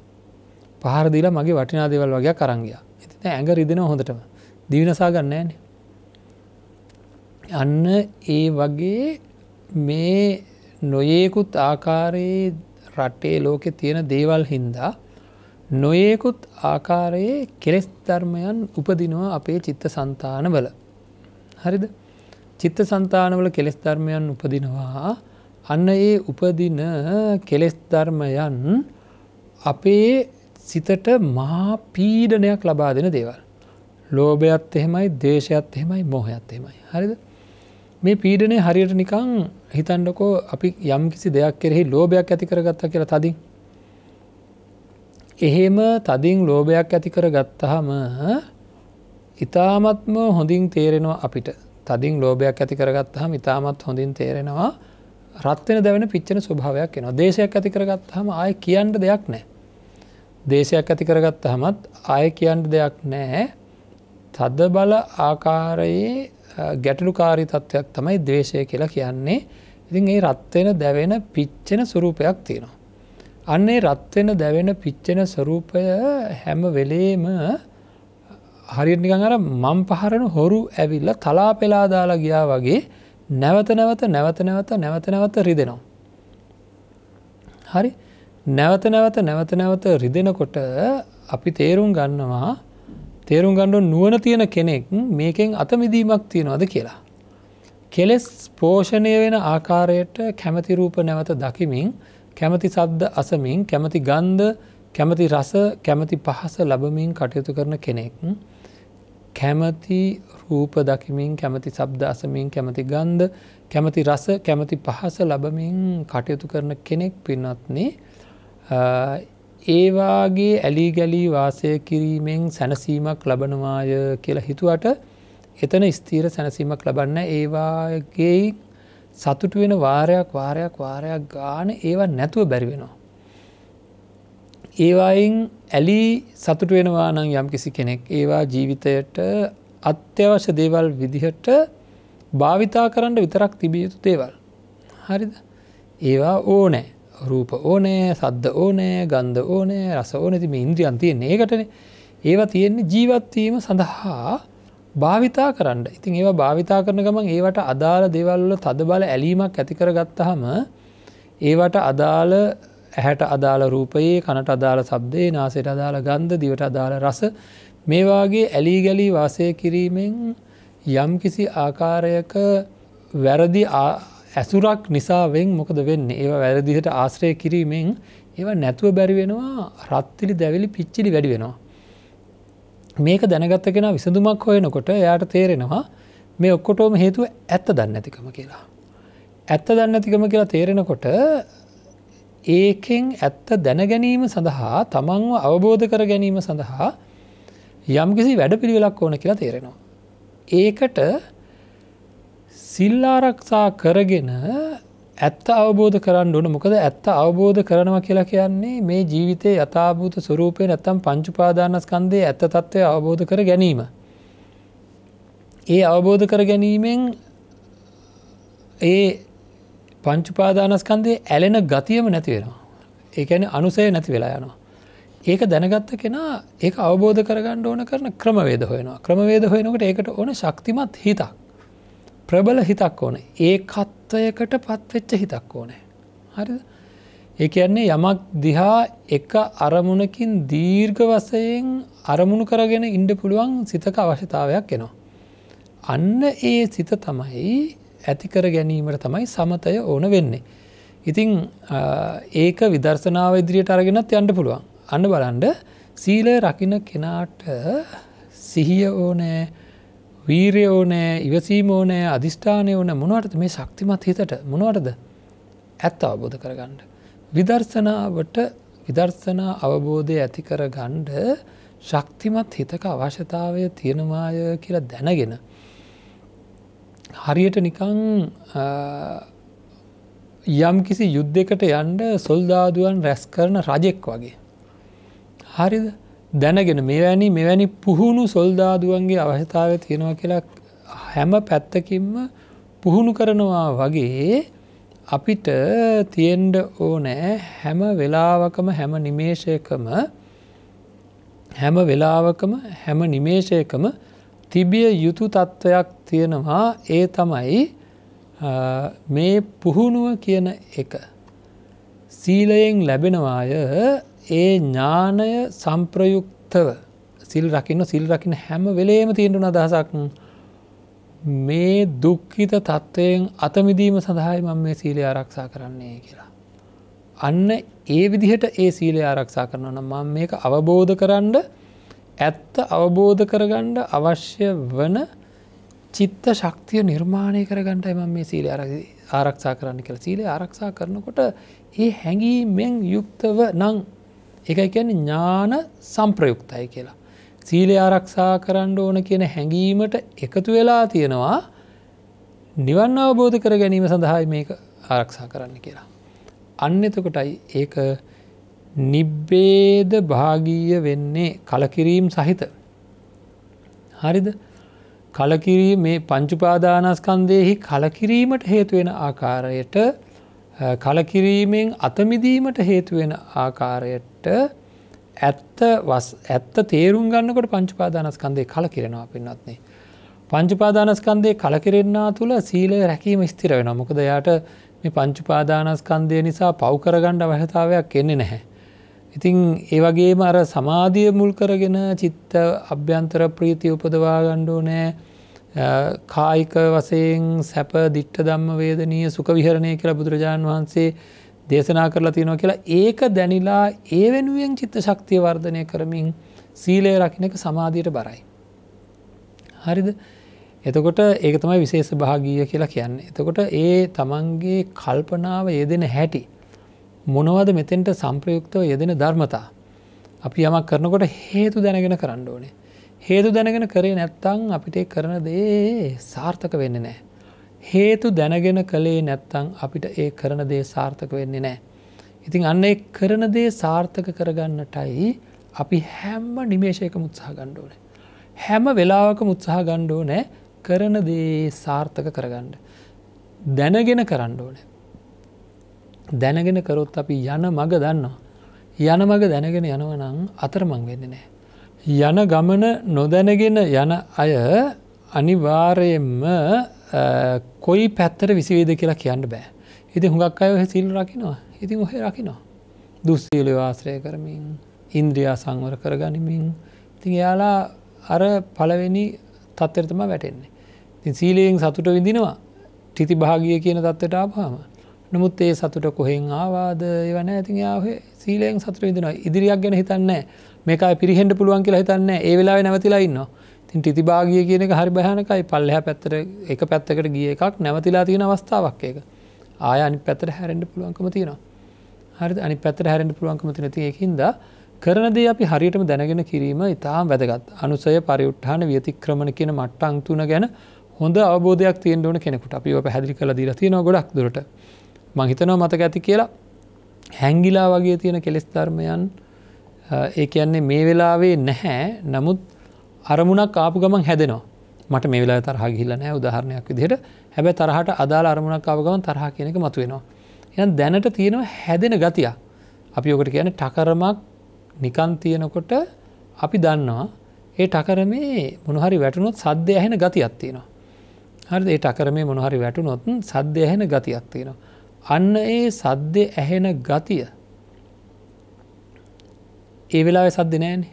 පහරදිලා මගේ වටිනා දෙවල් වගේ කරංගිය එති ඇඟ රිදින හොඳටම දිවිනසා ගන්න න අන්න ඒ වගේ මේ නොයෙකුත් ආකාරයේ රටේ ලෝකෙ තියෙන දේවල් හින්දා නොයෙකුත් ආකාරයේ කෙලෙස් ධර්මයන් උපදිනවා අපේ චිත්ත සන්තානවල හරිද චිත්ත සන්තානවල කෙලෙස් ධර්මයන් උපදිනවා අන්න ඒ උපදින කෙලෙස් ධර්මයන් අපේ සිතට මහා පීඩනයක් ලබා දෙන දේවල්. ලෝභයත් එහෙමයි දේශයත් එහෙමයි මොහයත් එහෙමයි. හරිද මේ පීඩනය හරියට නිකං හිතන්ඩකෝ අපි යම් කිසි දෙයක් කෙරෙහි ලෝභයක් ඇති කරගත්තා කියලා තදින්. එහෙම තදින් ලෝභයක් ඇති කර ගත්තහම ඉතාමත්ම හොඳින් තේරෙනවා අපිට තදින් ලෝභයක් ඇති කරගත්තහම ඉතාමත් හොඳින් තේරෙනවා රත්වෙන දැවෙන පිච්චෙන ස්වභාවයක් එනවා දේශයක් ඇති කරගත් හම ආය කියන්න දෙයක් නෑ. දේශයක් ඇති කරගත්ත හමත් ආය කියන්න දෙයක් නෑ තද බල ආකාරයේ ගැටලුකාරි තත්ත්වයක් තමයි දේශය කියලා කියන්නේ ඉතින් ඒ රත්වෙන දැවෙන පිච්චෙන ස්වරූපයක් තියෙනවා. අන්නේ රත්වෙන දැවෙන පිච්චෙන ස්වරූපය හැම වෙලේම හරිනිකං අර මම් පහරන හොරු ඇවිල්ල තලා පෙලා දාලා ගියා වගේ නැවත නැවත නැවත නැවත නැවත නැවත රිදෙනවා. හරි නැවත නැවත නැවත නැවත රිදෙනකොට අපි තේරුම් ගන්නවා තේරුම් ගණ්ඩු නුවන තියෙන කෙනෙක් මේකෙන් අතමිදීමක් තියෙනවද කියලා. කෙලෙස් පෝෂණය වෙන ආකාරයට කැමතිරූප නැවත දකිමින් කැමති සද්ද අසමින් කැමති ගන්ධ කැමති රස කැමති පහස ලබමින් කටයුතු කරන කෙනෙක්. කැමති රූප දකිමින් කැමති සබ්දාසමින් කැමති ගන්ධ කැමති රස කැමති පහස ලබමින් කටයුතු කරන කෙනෙක් පින්නත්නේ ඒවාගේ ඇලි ගැලී වාසය කිරීමෙන් සැනසීමක් ලබනවාය කියලා හිතුවට එතන ස්තීර සැනසීමක් ලබන්න ඒවාගේ සතුට වෙන වාරයක් වාරයක් වාරයක් ගාන ඒවා නැතුව බැරිවෙනවා. ඒවායින් ඇලි සතුට වෙනවා නම් යම් කිසි කෙනෙක් ඒවා ජීවිතයට අත්‍යවශ්‍ය දේවල් විදිහට භාවිතා කරන්න විතරක් තිබිය යුතු දේවල්. හරිද ඒවා ඕනෑ රූප ඕනෑ සද්ද ඕනෑ ගන්ධ ඕනෑ රස ඕනැතිම ඉන්ද්‍රියන් තියෙන ඒකටන ඒවා තියෙන්නේ ජීවත්වීම සඳහා භාවිතා කරන්න ඉතින් ඒවා භාවිතා කරන ගමන් ඒවට අදාළ දෙවල්ල තද බල ඇලීමක් ඇතිකර ගත්තහම ඒවට අදාළ ඇහැට අදාළ රූපයේ කනට අදාළ සබ්දේ නාසයට අදාළ ගන්ධ දිවට අදාළ රස මේවාගේ ඇලී ගැලී වාසය කිරීමෙන් යම් කිසි ආකාරයක වැරදි ඇසුරක් නිසාවෙන් මොකද වෙන්න ඒ වැරදිහට ආශ්‍රය කිරීමෙන් ඒවා නැතුව බැරිවෙනවා රත්තිලි දැවිලි පිච්චිලි වැඩි වෙනවා. මේක දැනගත්ත කෙන විසඳුමක් හොයනකොට එයාට තේරෙනවා මේ ඔක්කොටෝම හේතුව ඇත්ත දන්නඇතිකම කියලා. ඇත්ත දන්නඇතිකම කියලා තේරෙනකොට ඒකෙන් ඇත්ත දැනගැනීම සඳහා තමන්ව අවබෝධ කර ගැනීම සඳහා යම්කිසි වැඩ පිළිවෙලක් ඕන කියලා තේරෙනවා. ඒකට සිල්ලාරක්ෂා කරගෙන ඇත්ත අවබෝධ කරන්න ඕන මොකද ඇත්ත අවබෝධ කරනවා කියලා කියන්නේ මේ ජීවිතය යථභූත ස්වරූපය නැත්තම් පංචුපාදානස්කන්දේ ඇත්ත තත්ත්වය අවබෝධ කර ගැනීම. ඒ අවබෝධ කර ගැනීමෙන් ඒ පංචුපාදානස්කන්දේ ඇලෙන ගතියම නැතිවෙනවා. ඒකැන අනුසය නැති වෙලා යනවා. ඒක දැනගත්ත කෙනා ඒ අවබෝධ කරගන්න ඕන කරන ක්‍රමවේද හොයනවා ක්‍රමවේද හොයනකට ඒකට ඕන ශක්තිමත් හිතක් ප්‍රබල හිතක් ඕන ඒකත්වයකට පත්වෙච්ච හිතක් ඕනෑ හරි ඒ කියන්නේ යමක් දිහා එක අරමුණකින් දීර්ඝ වසයෙන් අරමුණු කරගෙන ඉන්ඩ පුළුවන් සිතක අවශ්‍යතාවයක් එනවා. අන්න ඒ සිත තමයි ඇතිකර ගැනීමට තමයි සමතය ඕන වෙන්නේ. ඉතිං ඒක විදර්ශනාව ඉදිරියට අරගෙනත් යන්න පුළුවන් අන්න බලන්ඩ සීලය රකින කෙනාට සිහිය ඕනෑ වීරය ඕනෑ ඉවසීම ඕනෑ අධිෂ්ඨානය ඕන මොනවටද මේ ශක්තිමත් හිතට මොනවටද ඇත්ත අවබෝධ කරගන්න. විදර්ශනාවට විදර්ශනා අවබෝධය ඇති කර ගණ්ඩ ශක්තිමත් හිතක අවශ්‍යතාවය තියෙනවාය කියලා දැනගෙන. හරියට නිකං යම් කිසි යුද්ධකට යන්ඩ සොල්දාදුවන් රැස් කරන රජෙක් වගේ. හරිද දැනගෙන මෙවැනි මෙවැනි පුහුණු සොල්දාදුවන්ගේ අවශ්‍යතාව තියෙනවා කියලා හැම පැත්තකින්ම පුහුණු කරනවා වගේ අපිට තියෙන්ඩ ඕනෑ හැම වෙලාවකම හැම නිමේෂයකම හැම වෙලාවකම හැම නිමේෂයකම තිබිය යුතු තත්ත්වයක් තියෙනවා ඒ තමයි මේ පුහුණුව කියන එක. සීලයෙන් ලැබෙනවාය ඒ ඥානය සම්ප්‍රයුක්තව සිල් රකින්න සිල් රකින හැම වෙලේම තියෙන්ටුන අදහසක් මේ දුක්ඛිත තත්ත්වයෙන් අතමිදීම සඳහායි මම මේ සීලය ආරක්ෂා කරන්නේ කියලා. අන්න ඒ විදිහට ඒ සීලය ආරක්ෂා කරනවන මං මේක අවබෝධ කරන්න ඇත්ත අවබෝධ කරගණ්ඩ අවශ්‍ය වන චිත්ත ශක්තිය නිර්මාණය කරගන්නට එම මේ සීල ආරක්ෂා කරන්න කළ සීලේ ආරක්ෂා කරනකොට ඒ හැඟීමෙන් යුක්තව නං එක කියන්නේ ඥාන සම්ප්‍රයුක්තයි කියලා. සීලය ආරක්ෂා කරන්න ඕන කියන හැඟීමට එකතු වෙලා තියෙනවා නිවන් අවබෝධ කර ගැනීම සඳහා මේක ආරක්ෂා කරන්න කියලා. අන්න එතකොටයි ඒක නිබ්බේද භාගීය වෙන්නේ කලකිරීම් සහිත. හරිද කලකිරීම මේ පංචුපාදානස්කන්දයෙහි කලකිරීමට හේතුවෙන ආකාරයට කලකිරීමෙන් අතමිදීමට හේතුවෙන ආකාරයට ඇත්ත ඇත්ත තේරුම් ගන්නකොට පංචපාදානස්කන්දය කල කිරෙනවා පින්නත්න්නේ. පංචපාදානස්කන්දය කලකිරෙන්න්නා තුළ සීලය රැකීම ස්තිර වෙන මොකද යායට මේ පංචුපාදානස්කන්දය නිසා පව්කරගණ්ඩ වහතාවයක් කෙන්නේ නැහැ. ඉතිං ඒ වගේම අර සමාධිය මුල් කරගෙන චිත්ත අභ්‍යන්තර ප්‍රීති උපදවාගණ්ඩෝ නෑ කායික වසයෙන් සැප දිට්ට දම්ම වේදනීය සුක විහරණය කියලා බුදුරජාණන් වහන්සේ දේශනා කරලා තියෙනවා කියලා ඒක දැනිලා ඒ වෙනුවෙන් චිත්ත ශක්තිය වර්ධනය කරමින් සීලය රකිනක සමාධීයට බරයි. හරිද එතකොට ඒක තමයි විශේෂ භාගීය කියලා කියන්න. එතකොට ඒ තමන්ගේ කල්පනාව යෙදෙන හැටි. මොනවද මෙතෙන්ට සම්ප්‍රයුක්තව යෙදෙන ධර්මතා. අපි යමක් කරනකොට හේතු දැනගෙන කරන්න ඕනේ. හේතු දැනගෙන කරේ නැත්තං අපිට කරන දේ සාර්ථක වෙන්න නෑ. හේතු දැනගෙන කළේ නැත්තං අපිට ඒ කරන දේ සාර්ථක වෙන්නේ නෑ. ඉතින් අන්න ඒ කරන දේ සාර්ථක කරගන්නටයි අපි හැම්ම නිමේශයක මුත්සාහ ගණ්ඩෝන. හැම වෙලාවක මුත්සාහ ගණ්ඩෝ නෑ කරන දේ සාර්ථක කරගන්න. දැනගෙන කරන්න ඕන. දැනගෙන කරොත් අපි යන මග දන්නවා. යන මග දැනගෙන යනවනං අතරමං වෙන්න නෑ. යන ගමන නොදැනගෙන යන අය අනිවාරයෙන්ම කොයි පැත්තර විසිවේද කියලා කියන්න බෑ. ඉති හුඟක් අය සිල් රකිනවා ඉතින් ඔහ රකිනවා. දුස්සීලි වාශ්‍රය කරමින් ඉන්ද්‍රියා සංවර කරගනිමින් ඉතින් එයාලා අර පලවෙනි තත්තරතම වැටෙන්නේ. තින් සීලයෙන් සතුට විඳනවා ටිති භාගිය කියන තත්වට ආපාම නමුත් ඒ සතුට කොහෙෙන් ආවාද එවන ඇතින් යාහ සීලයෙන් සතුට විදිනවා ඉදිරියක් ගැන හිතන්නේ මේක පිරිහෙන්ට පුළුවන් කියලා හිතන්න ඒ වෙලාව නැවතිලා ඉන්න තින් ටිතිභාගිය කියන එක හරි භයනකයි පල්ලහ පැත්තර එක පැත්තකට ගිය එකක් නැවතිලා තියෙන අවස්ථාවක් එක ආය අනි පැතර හැරෙන්ට පුළුවන්කම තියෙනවා හරි අනි පැතර හැරෙන්ට පුළුවන්කම තිනති එකහින්ද කරනදේ අපි හරියටම දැනගෙන කිරීම ඉතාම් වැදගත් අනුසය පරිඋට්ඨාන වියතික්‍රමණ කියන මට්ට අංතුන ගැන හොඳ අවබෝධයක් තියෙන්ට ඕන කෙනෙකුට අපිව පැහැදිි කළ දී තියෙන ගොඩක් දුරට මහිතනව මතක ඇති කියලා හැංගිලා වගේ තියෙන කෙලෙස් ධර්මයන් ඒ කියන්නේ මේ වෙලාවේ නැහැ නමුත් අරමුණක් ආපු ගමන් හැදෙනවා මට මේ වෙලා තරහ ගිල්ල නෑ උදාහරණයක් විදිහට හැබැ තරහට අදාළ අරමුණක් ආපු ගමන් තරහ කියනක මතුවෙනවා. එ දැනට තියෙනවා හැදෙන ගතිය අපි ඔකට කියන ටකරමක් නිකන් තියෙනකොට අපි දන්නවා ඒ ටකර මේ මොනහරි වැටුණොත් සද්‍ය ඇහෙන ගතියක් තියෙනවා. හරි ඒ ටකර මේ මොනහරි වැටුණොත් සද්‍ය ඇහෙන ගතියක් තියෙනවා. අන්න ඒ සද්‍ය ඇහෙන ගතිය ඒ වෙලාවෙ සද්ද නෑනේ.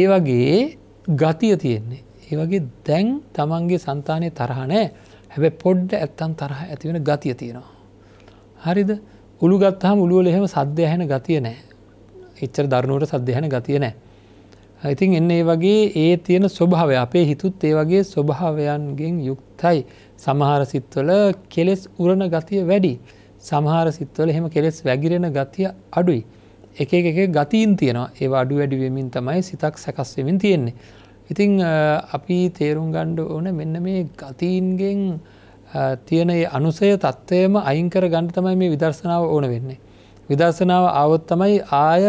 ඒ වගේ ගතිය තියෙන්නේ. ඒ වගේ දැන් තමන්ගේ సంతානය තරහ නෑ හැබැ පොඩ්ඩ ඇත්තන් තරහ ඇතිවෙන ගතිය තියෙනවා. හරිද උළු ගත්හම උළුවල එහෙම සද්‍ය හැන ගතිය නෑ. එච්චර දරුණුවට සද්‍යහැන ගතිය නෑ. ඉතින් එන්න ඒ වගේ ඒ තියෙන ස්වභාවය අපේ හිතුත් ඒ වගේ ස්වභාවයන්ගෙන් යුක්තයි සමහර සිත්වල කෙලෙස් උරණ ගතිය වැඩි සමහර සිත්වල එහෙම කෙලෙස් වැගිරෙන ගතිය අඩුයි. එක එක ගතීන් තියෙනවා ඒ අඩු වැඩිවෙමින් තමයි සිතක් සැකස්වෙමින් තියෙන්නේ. ඉතිං අපි තේරුම් ගණ්ඩ ඕන මෙන්න මේ ගතීන්ගෙන් තියෙන අනුසය තත්ත්වයම අයිංකර ගණඩ තමයි මේ විදර්ශනාව ඕන වෙන්නේ. විදර්ශනාව අවොත් තමයි ආය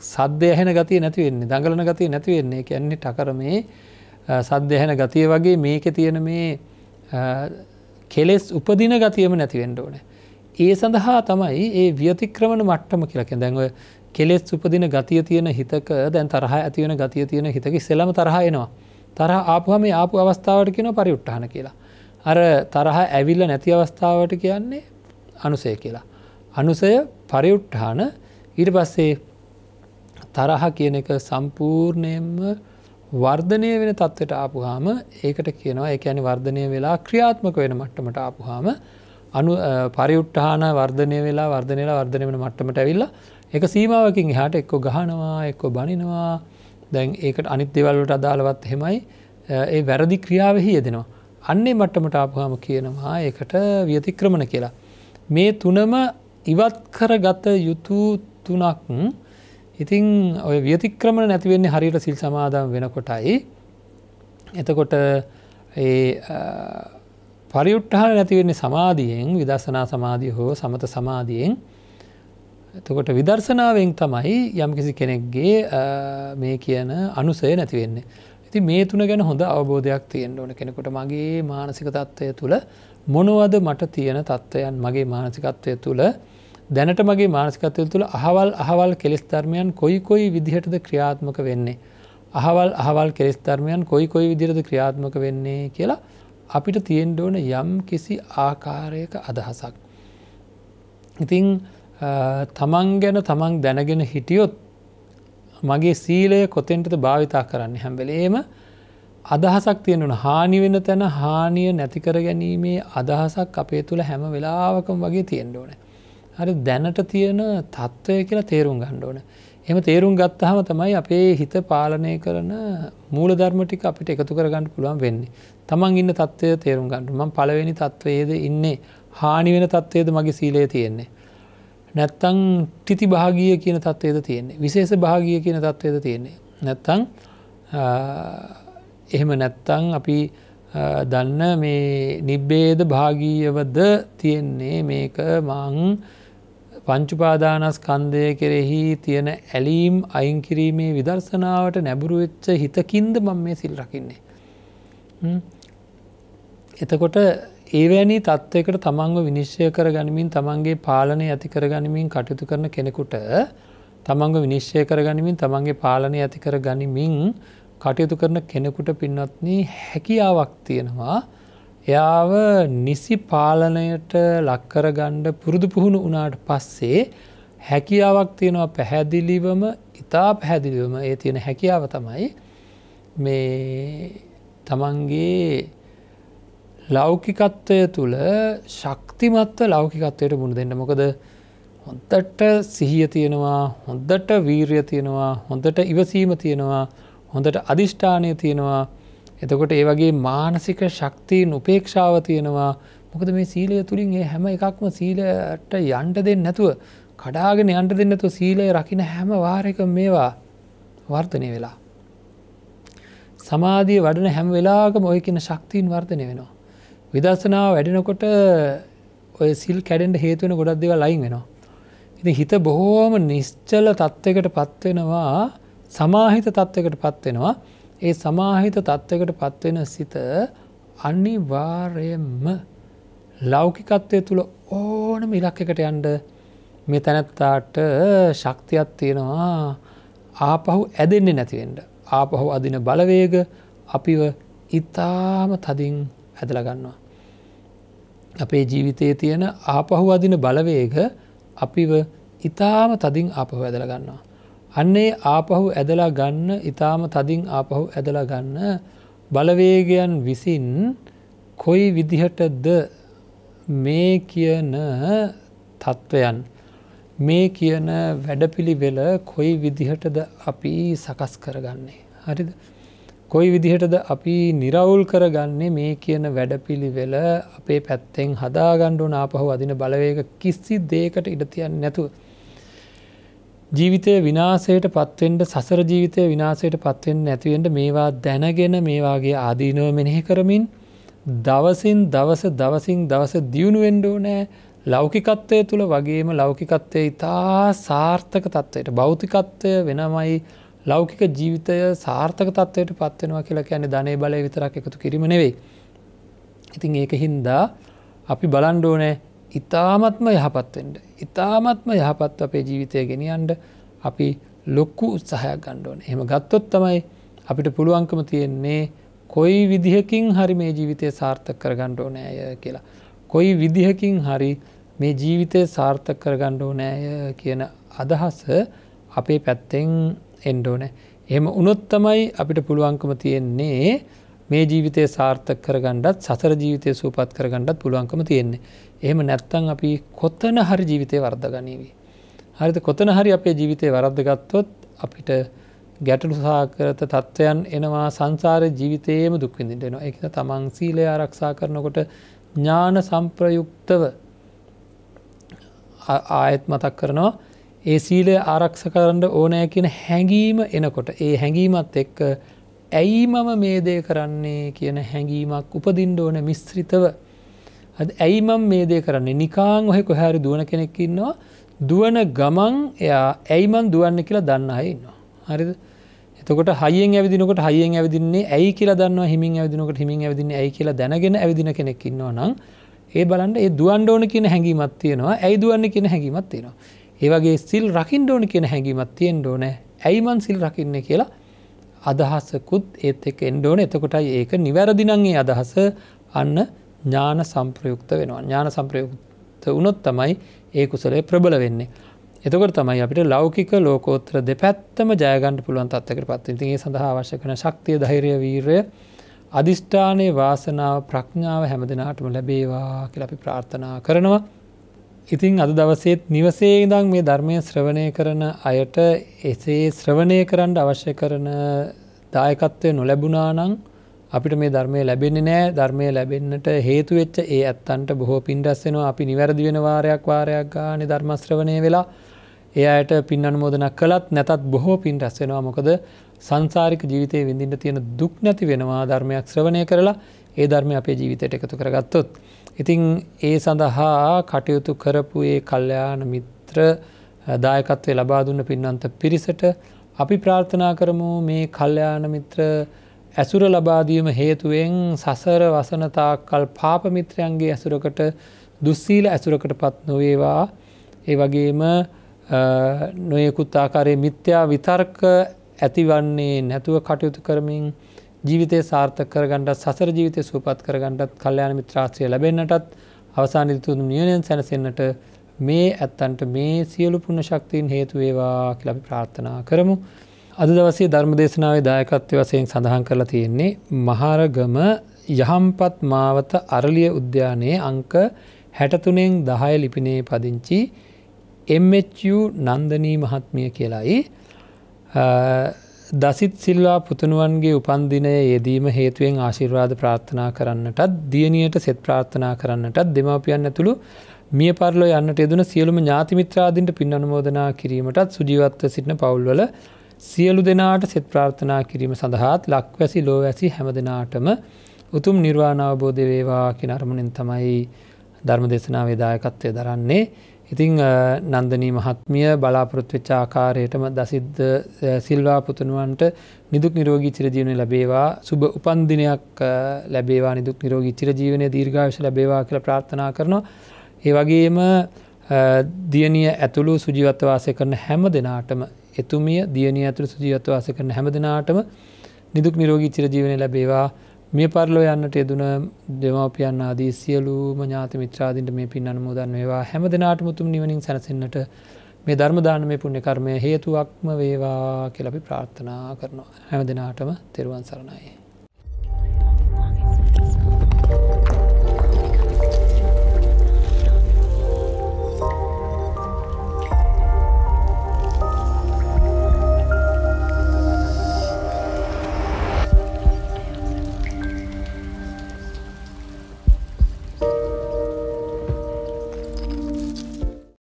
සද්‍යයහැන ගති නැතිවෙන්නේ දඟලන ගති නැතිවෙන්නේ කැන්නේ ටකර මේ සද්‍යහැන ගතිය වගේ මේක තියෙන මේ කෙලෙස් උපදින ගතියම නැතිවෙන්ඩ ඕනෑ. ඒ සඳහා තමයි ඒ ව්‍යතික්‍රමණ මට්ටම කියලක දැන්ව කෙලෙස් උපදින ගතිය තියෙන හිතක දැන් තරහ ඇතිවන ගතිය තියෙන හිතක සෙලම තරහ එනවා තරහ ආපුහම ආපු අවස්ථාවට කියන පරිඋට්ටහන කියලා. අර තරහ ඇවිල්ල නැති අවස්ථාවට කියන්නේ අනුසය කියලා. අනුසය පරිඋට්ටාන ඉට පස්සේ තරහ කියන එක සම්පූර්ණයෙන්ම වර්ධනය වෙන තත්ත්වට ආපුහාම ඒකට කියනවා ඒ ඇනි වර්ධනය වෙලා ක්‍රියාත්මක වෙන මට්ටමට ආපුහාම අනු පරිඋට්ටහාන වර්ධනය වෙලා වර්ධනයලා වර්ධනය වෙන මට්ටමට ඇවිල්ලා එක සීමාවකින් එහට එක්ක ගහනවා එක්ක බනිනවා දැන් ඒකට අනිත්‍යවල්ලට අදාළවත් හෙමයි ඒ වැරදි ක්‍රියාවහි යෙදෙනවා. අන්නේ මට්ටමට ආපුහම කියනවා ඒකට වියතික්‍රමණ කියලා. මේ තුනම ඉවත් කරගත යුතු තුනක් ඉතිං ඔය වියතික්‍රමණ නැතිවෙන්නේ හරිට සිල් සමාදම් වෙනකොටයි. එතකොට පරිුට්ටහල නැතිවෙන්නේ සමාධියෙන් විදසනා සමාධිය හෝ සමත සමාධියෙන් එතකොට විදර්ශනාවෙන් තමයි යම්කිසි කෙනෙක්ගේ මේ කියන අනුසය නැතිවෙන්නේ. ඇති මේ තුන ගැන හොඳ අවබෝධයක් තියෙන් ඕන කෙනෙකොට මගේ මානසික තත්ත්වය තුළ මොනවද මට තියෙන තත්ත්වයන් මගේ මානසිකත්වය තුළ දැනට මගේ මානසිකත්වය තුළ අහවල් අහවල් කෙලෙස්ධර්මයන් කොයි කොයි විදිහටද ක්‍රියාත්මක වෙන්නේ. අහවල් අහවල් කෙලෙස්ධර්මයන් කොයි කොයි විදිරද ක්‍රියාත්මක වෙන්නේ කියලා අපිට තියෙන්ඩ ඕන යම් කිසි ආකාරයක අදහසක්. ඉතිං තමන් ගැන තමන් දැනගෙන හිටියොත් මගේ සීලය කොතෙන්ටද භාවිතා කරන්න හැම්බලේම අදහසක් තියෙනුන හානිවෙන තැන හානිය නැතිකර ගැනීමේ අදහසක් අපේ තුළ හැම වෙලාවකම වගේ තියෙන්ඩෝන. හරි දැනට තියෙන තත්ත්වය කියලා තේරුම් ගණ්ඩෝන. එම තේරුම් ගත්තහම තමයි අපේ හිත පාලනය කරන මූල ධර්මටික අපිට එකතු කරගන්න පුළුවන් වෙන්නේ. තමන් ඉන්න තත්ත්වය තේරුම් ගන්නට ම පලවෙනි තත්ත්වයේද ඉන්නේ හානිවෙන තත්ත්වයද මගේ සීලය තියෙන්නේ. නැත්තං ටිති භාගිය කියන තත්වේද තියෙන්නේ විශේෂ භාගිය කියන තත්වේද තියෙන්නේ නැත්තං එහෙම නැත්තං අපි දන්න මේ නිබ්බේද භාගීයවද තියෙන්නේ මේක මං පංචුපාදානස් කන්දය කෙරෙහි තියෙන ඇලීම් අයින් කිරීමේ විදර්ශනාවට නැබුරුවෙච්ච හිතකින්ද මං මේ සිල් රකින්නේ. එතකොට ඒවැනි තත්ත්වයකට තමන්ව විනිශ්චය කර ගනිමින් තමන්ගේ පාලනය ඇති කර ගනිමින් කටයුතු කරන කෙනෙකුට තමන්ග විනිශ්චය කර ගනිමින් තමන්ගේ පාලනය ඇති කර ගනිමින් කටයුතු කරන කෙනෙකුට පින්නත්න හැකියාවක් තියෙනවා එයාව නිසි පාලනයට ලක්කරගණ්ඩ පුරුදු පුහුණු වනාට පස්සේ හැකියාවක් තියෙනවා පැහැදිලිවම ඉතා පැහැදිලිවම ඒ තියෙන හැකියාව තමයි මේ තමන්ගේ ලෞකිකත්වය තුළ ශක්තිමත්ව ලෞකිකත්වයට මුණ දෙන්න මොකද හොන්දට සිහිය තියෙනවා හොන්දට වීර්ය තියෙනවා හොඳට ඉවසීම තියෙනවා හොඳට අධිෂ්ඨානය තියෙනවා එතකොට ඒ වගේ මානසික ශක්තිීන් උපේක්ෂාව තියෙනවා මොකද මේ සීලය තුළින් ඒ හැම එකක්ම සීලට යන්ට දෙන්න නැතුව කඩාගෙන යන්ට දෙන්නතු සීලය රකින හැම වාරක මේවා වර්ධනය වෙලා. සමාධිය වඩන හැම් වෙලාගම ඔයකින ශක්තිීන් වර්ධනය වෙනවා. විදස්සනාව වැඩෙනකොට ඔය සිල් කැඩෙන්ට හේතුවෙන ගොඩක් දෙව ලයින් වෙනවා. ඉති හිත බොහෝම නිශ්චල තත්ත්වකට පත්වෙනවා සමාහිත තත්ත්වකට පත්වෙනවා ඒ සමාහිත තත්ත්වකට පත්වෙන සිත අනිවාර්යයෙන්ම ලෞකිකත්වය තුළ ඕනම ඉලක්කකට යන්ඩ මේ තැනැත්තාට ශක්තියක් තියෙනවා ආපහු ඇදෙන්නේ නැතිවෙන්ට ආපහු අදින බලවේග අපිව ඉතාම තදින් හැදල ගන්නවා. අපේ ජීවිතයේ තියෙන ආපහු අදින බලවේග අපිව ඉතාම තදින් ආපහු ඇදල ගන්නවා. අන්නේ ආපහු ඇදලා ගන්න ඉතාම තදින් ආපහු ඇදලා ගන්න බලවේගයන් විසින් කොයි විදිහටද මේ කියන තත්ත්වයන් මේ කියන වැඩපිළිවෙල කොයි විදිහටද අපි සකස් කරගන්නේ. හරිද? කොයි විදිහටද අපි නිරවුල් කරගන්නේ මේ කියන වැඩපිළිවෙල අපේ පැත්තෙන් හදාගණ්ඩුන ආපහු අදින බලවේග කිසි දේකට ඉඩතියන් නැතුව. ජීවිතය විනාසයට පත්වෙන්ට සසර ජීවිතය විනාසයට පත්වෙන් නැතිවෙන්ට මේවා දැනගෙන මේවාගේ ආදීනව මෙනෙහි කරමින් දවසින් දවස දවසින් දවස දියුණුවෙන්ඩෝ නෑ ලෞකිකත්වය තුළ වගේම ලෞකිකත්වය ඉතා සාර්ථක තත්ත්වයට බෞතිකත්වය වෙනමයි ලෞකික ජීවිතය සාර්ථක තත්වයට පත්වෙනවා කියලා කියන්නේ ධනය බලය විතරක් එකතු කිරීම නෙවෙයි. ඉතින් ඒක හින්දා අපි බලන්ඩෝනෑ ඉතාමත්ම යහපත්වෙන්ට. ඉතාමත්ම යහපත් අපේ ජීවිතය ගෙනියන්ඩ අපි ලොක්කු උත්සාහයක් ගණ්ඩෝන එහම ගත්තොත් තමයි අපිට පුළුවන්කම තියෙන්නේ කොයි විදිහකින් හරි මේ ජීවිතය සාර්ථක කර ගණ්ඩෝ නෑය කියලා. කොයි විදිහකින් හරි මේ ජීවිතය සාර්ථක කර ගණ්ඩෝ නෑය කියන අදහස අපේ පැත්තෙන් එන්ඩෝන. එහෙම උනොත්තමයි අපිට පුළුවන්කම තියෙන්නේ මේ ජීවිතය සාර්ථක කරගණ්ඩත් සසර ජීවිතය සූපත් කරගණ්ඩත් පුළුවන්කම තියෙන්නේ. එහෙම නැත්තං අපි කොත්තන හරි ජීවිතය වර්ධ ගනීවී. හරිත කොතන හරි අපේ ජීවිතය වරද්දගත්තොත් අපිට ගැටලු සාකරත තත්ත්වයන් එනවා සංසාර ජීවිතයේම දුක්විඳින්ටෙනවා එක තමන් සීලය ආරක්ෂා කරනකොට ඥාන සම්ප්‍රයුක්තව ආයත් මතක් කරනවා ඒ සීලය ආරක්ෂ කරන්න ඕනෑ කියන හැඟීම එනකොට ඒ හැඟීමත් එක්ක ඇයි මම මේ දේ කරන්නේ කියන හැඟීමක් උපදින්ඩ ඕන මිස්ත්‍රිතව ඇයි මම මේ දේ කරන්නේ නිකාං ඔහෙ කොහැරි දුවන කෙනෙක් ඉන්නවා දුවන ගමන් එයා ඇයිමන් දුවන්න කියලා දන්න අයඉන්නවා හරිද එතකොට හයිෙන් ඇවිදිනකොට හයිෙන් ඇවිදින්නේ ඇයි කියලා දන්න හිමින් ඇවිදිනකට හිමින් ඇවිදින්නේ ඇයි කියලා දැනගෙන ඇවිදින කෙනෙක් ඉන්නවා නම් ඒ බලන්ට ඒ දුවන්ඩ ඕන කියන හැඟීමත් තියෙනවා ඇයි දුවන්න කියන හැඟීමත් තියෙනවා ඒවගේ සිල් රකිින් ඕන කියෙන හැඟීමත් තියෙන් ඕන ඇයිමන් සිල් රකින්න කියලා අදහසකුත් ඒත් එක එන්ඩෝන එතකොටයි ඒක නිවැරදිනංගේ අදහස අන්න ඥාන සම්ප්‍රයුක්ත වෙනවා ඥාන සම්ප්‍රයුක්ත වනොත් තමයි ඒ කුසලේ ප්‍රබල වෙන්නේ. එතකට තමයි අපිට ලෞකික ලෝකෝත්‍ර දෙපැත්තම ජයගන්ට පුළුවන් අත්තකට පත් ඉතිගේ සඳහා අවශ්‍ය කන ශක්තිය ධෛරය වීරය අධිෂ්ඨානය වාසනාව ප්‍රඥාව හැමදිනාටම ලැබේවා කියලපි ප්‍රාර්ථනා කරනවා. ඉතින් අද දවසේත් නිවසේ ඉඳං මේ ධර්මය ශ්‍රවණය කරන අයට එසේ ශ්‍රවණය කරන්න අවශ්‍ය කරන දායකත්වය නොලැබුණානං අපිට මේ ධර්මය ලැබෙන්නේ නෑ ධර්මය ලැබෙන්න්නට හේතුවෙච්ච ඒ ඇත්තන්ට බොහෝ පින්ඩස්සෙනවා අපි නිවැරදි වෙන වාරයක් වාරයක් ගාන ධර්මශ්‍රවණය වෙලා ඒ අයට පින් අනුමෝදනක් කළත් නැතත් බොහෝ පින් රැස්සෙනවා මොකද සංසාරික ජීවිතය විඳින්න තියෙන දුක් නැති වෙනවා ධර්මයක් ශ්‍රවණය කරලා ඒ ධර්මය අපේ ජීවිතයට එකතු කරගත්තොත්. ඉතිං ඒ සඳහා කටයුතු කරපු ඒ කල්්‍යයාන මිත්‍ර දායකත්වය ලබා දුන්න පින්නන්ත පිරිසට අපි ප්‍රාර්ථනා කරමු මේ කල්්‍යයාන මිත්‍ර ඇසුර ලබාදීම හේතුවෙන් සසර වසනතාකල් පාපමිත්‍රයන්ගේ ඇසුරකට දුස්සීල ඇසුරකට පත් නොවේවා ඒ වගේම නොයෙකුත් ආකාරය මිත්‍යා විතර්ක ඇතිවන්නේ නැතුව කටයුතු කරමින් ජීවිතය සාර්ථක කරගන්නට සසර ජීවිතය සූපත් කරගන්නටත් කල්්‍යයාන මිත්‍රාශ්‍රය ලැබෙන්නටත් අවසාන යුතුතුන් නියනයෙන් සැනසෙන්න්නට මේ ඇත්තන්ට මේ සියලු පුුණ ශක්තිීන් හේතුවේවා කියලබි ප්‍රාර්ථනා කරමු. අද දවසේ ධර්මදේශනාවේ දායකත්ව වසයෙන් සඳහන් කරලා තියෙන්නේ. මහරගම යහම්පත් මාවත අරලිය උද්‍යානයේ අංක හැටතුනෙන් දහය ලිපිනේ පදිංචි MHU නන්දනී මහත්මිය කියලායි දසිත් සිල්වා පුතනුවන්ගේ උපන්දිනය යෙදීම හේතුවෙන් ආශිර්වාද ප්‍රාර්ථනා කරන්නටත් දියණියට සෙත් ප්‍රාර්ථනා කරන්නටත් දෙමාපියන් ඇතුළු මිය පරලෝ යන්නට යෙදන සියලුම ඥාතිමිත්‍රාදීන්ට පින් අනුමෝදනා කිරීමටත් සුජීවත්ව සිටින පවුල්වල සියලු දෙනාට සෙත් ප්‍රාර්ථනා කිරීම සඳහාත් ලක්වැසි ලෝ ඇසි හැම දෙනාටම උතුම් නිර්වාණ අවබෝධ වේවා කිනරමුණින් තමයි ධර්ම දේශනාවේ දායකත්වය දරන්නේ ඉතිං නන්දනී මහත්මිය බලාපොරොත්වෙච්ච ආකාරයටම දසිද්ධ සිල්වා පුතනුවන්ට නිදුක් නිරෝගී චිරජීවනය ලැබේවා සුබ උපන්දිනයක් ලැබේවා නිදුක් නිරෝගී චිරජීවනය දීර්ඝාශ ලැබේවා කියල ප්‍රාර්ථනා කරනවා. ඒ වගේම දියනිය ඇතුළු සුජීවත්වවාසය කරන හැම දෙනාටම එතුමිය දියනිය ඇතුළ සුජීවත්වවාසය කරන හැම දෙනාටම නිදුක් නිරෝගී චිරජීවනය ලැබේවා මිය පරලෝ යන්නට යෙදුන දෙමවපියන් ආදී සියලූම ඥාති මිත්‍රාදීන්ට මේ පින් අනුමෝදන් වේවා හැම දෙනාට මුතුම් නිවනින් සැනසෙන්නට මේ ධර්ම දානමය පුණ්‍ය කර්මය හේතුවක්ම වේවා කියලා අපි ප්‍රාර්ථනා කරනවා හැම දිනාටම තෙරුවන් සරණයි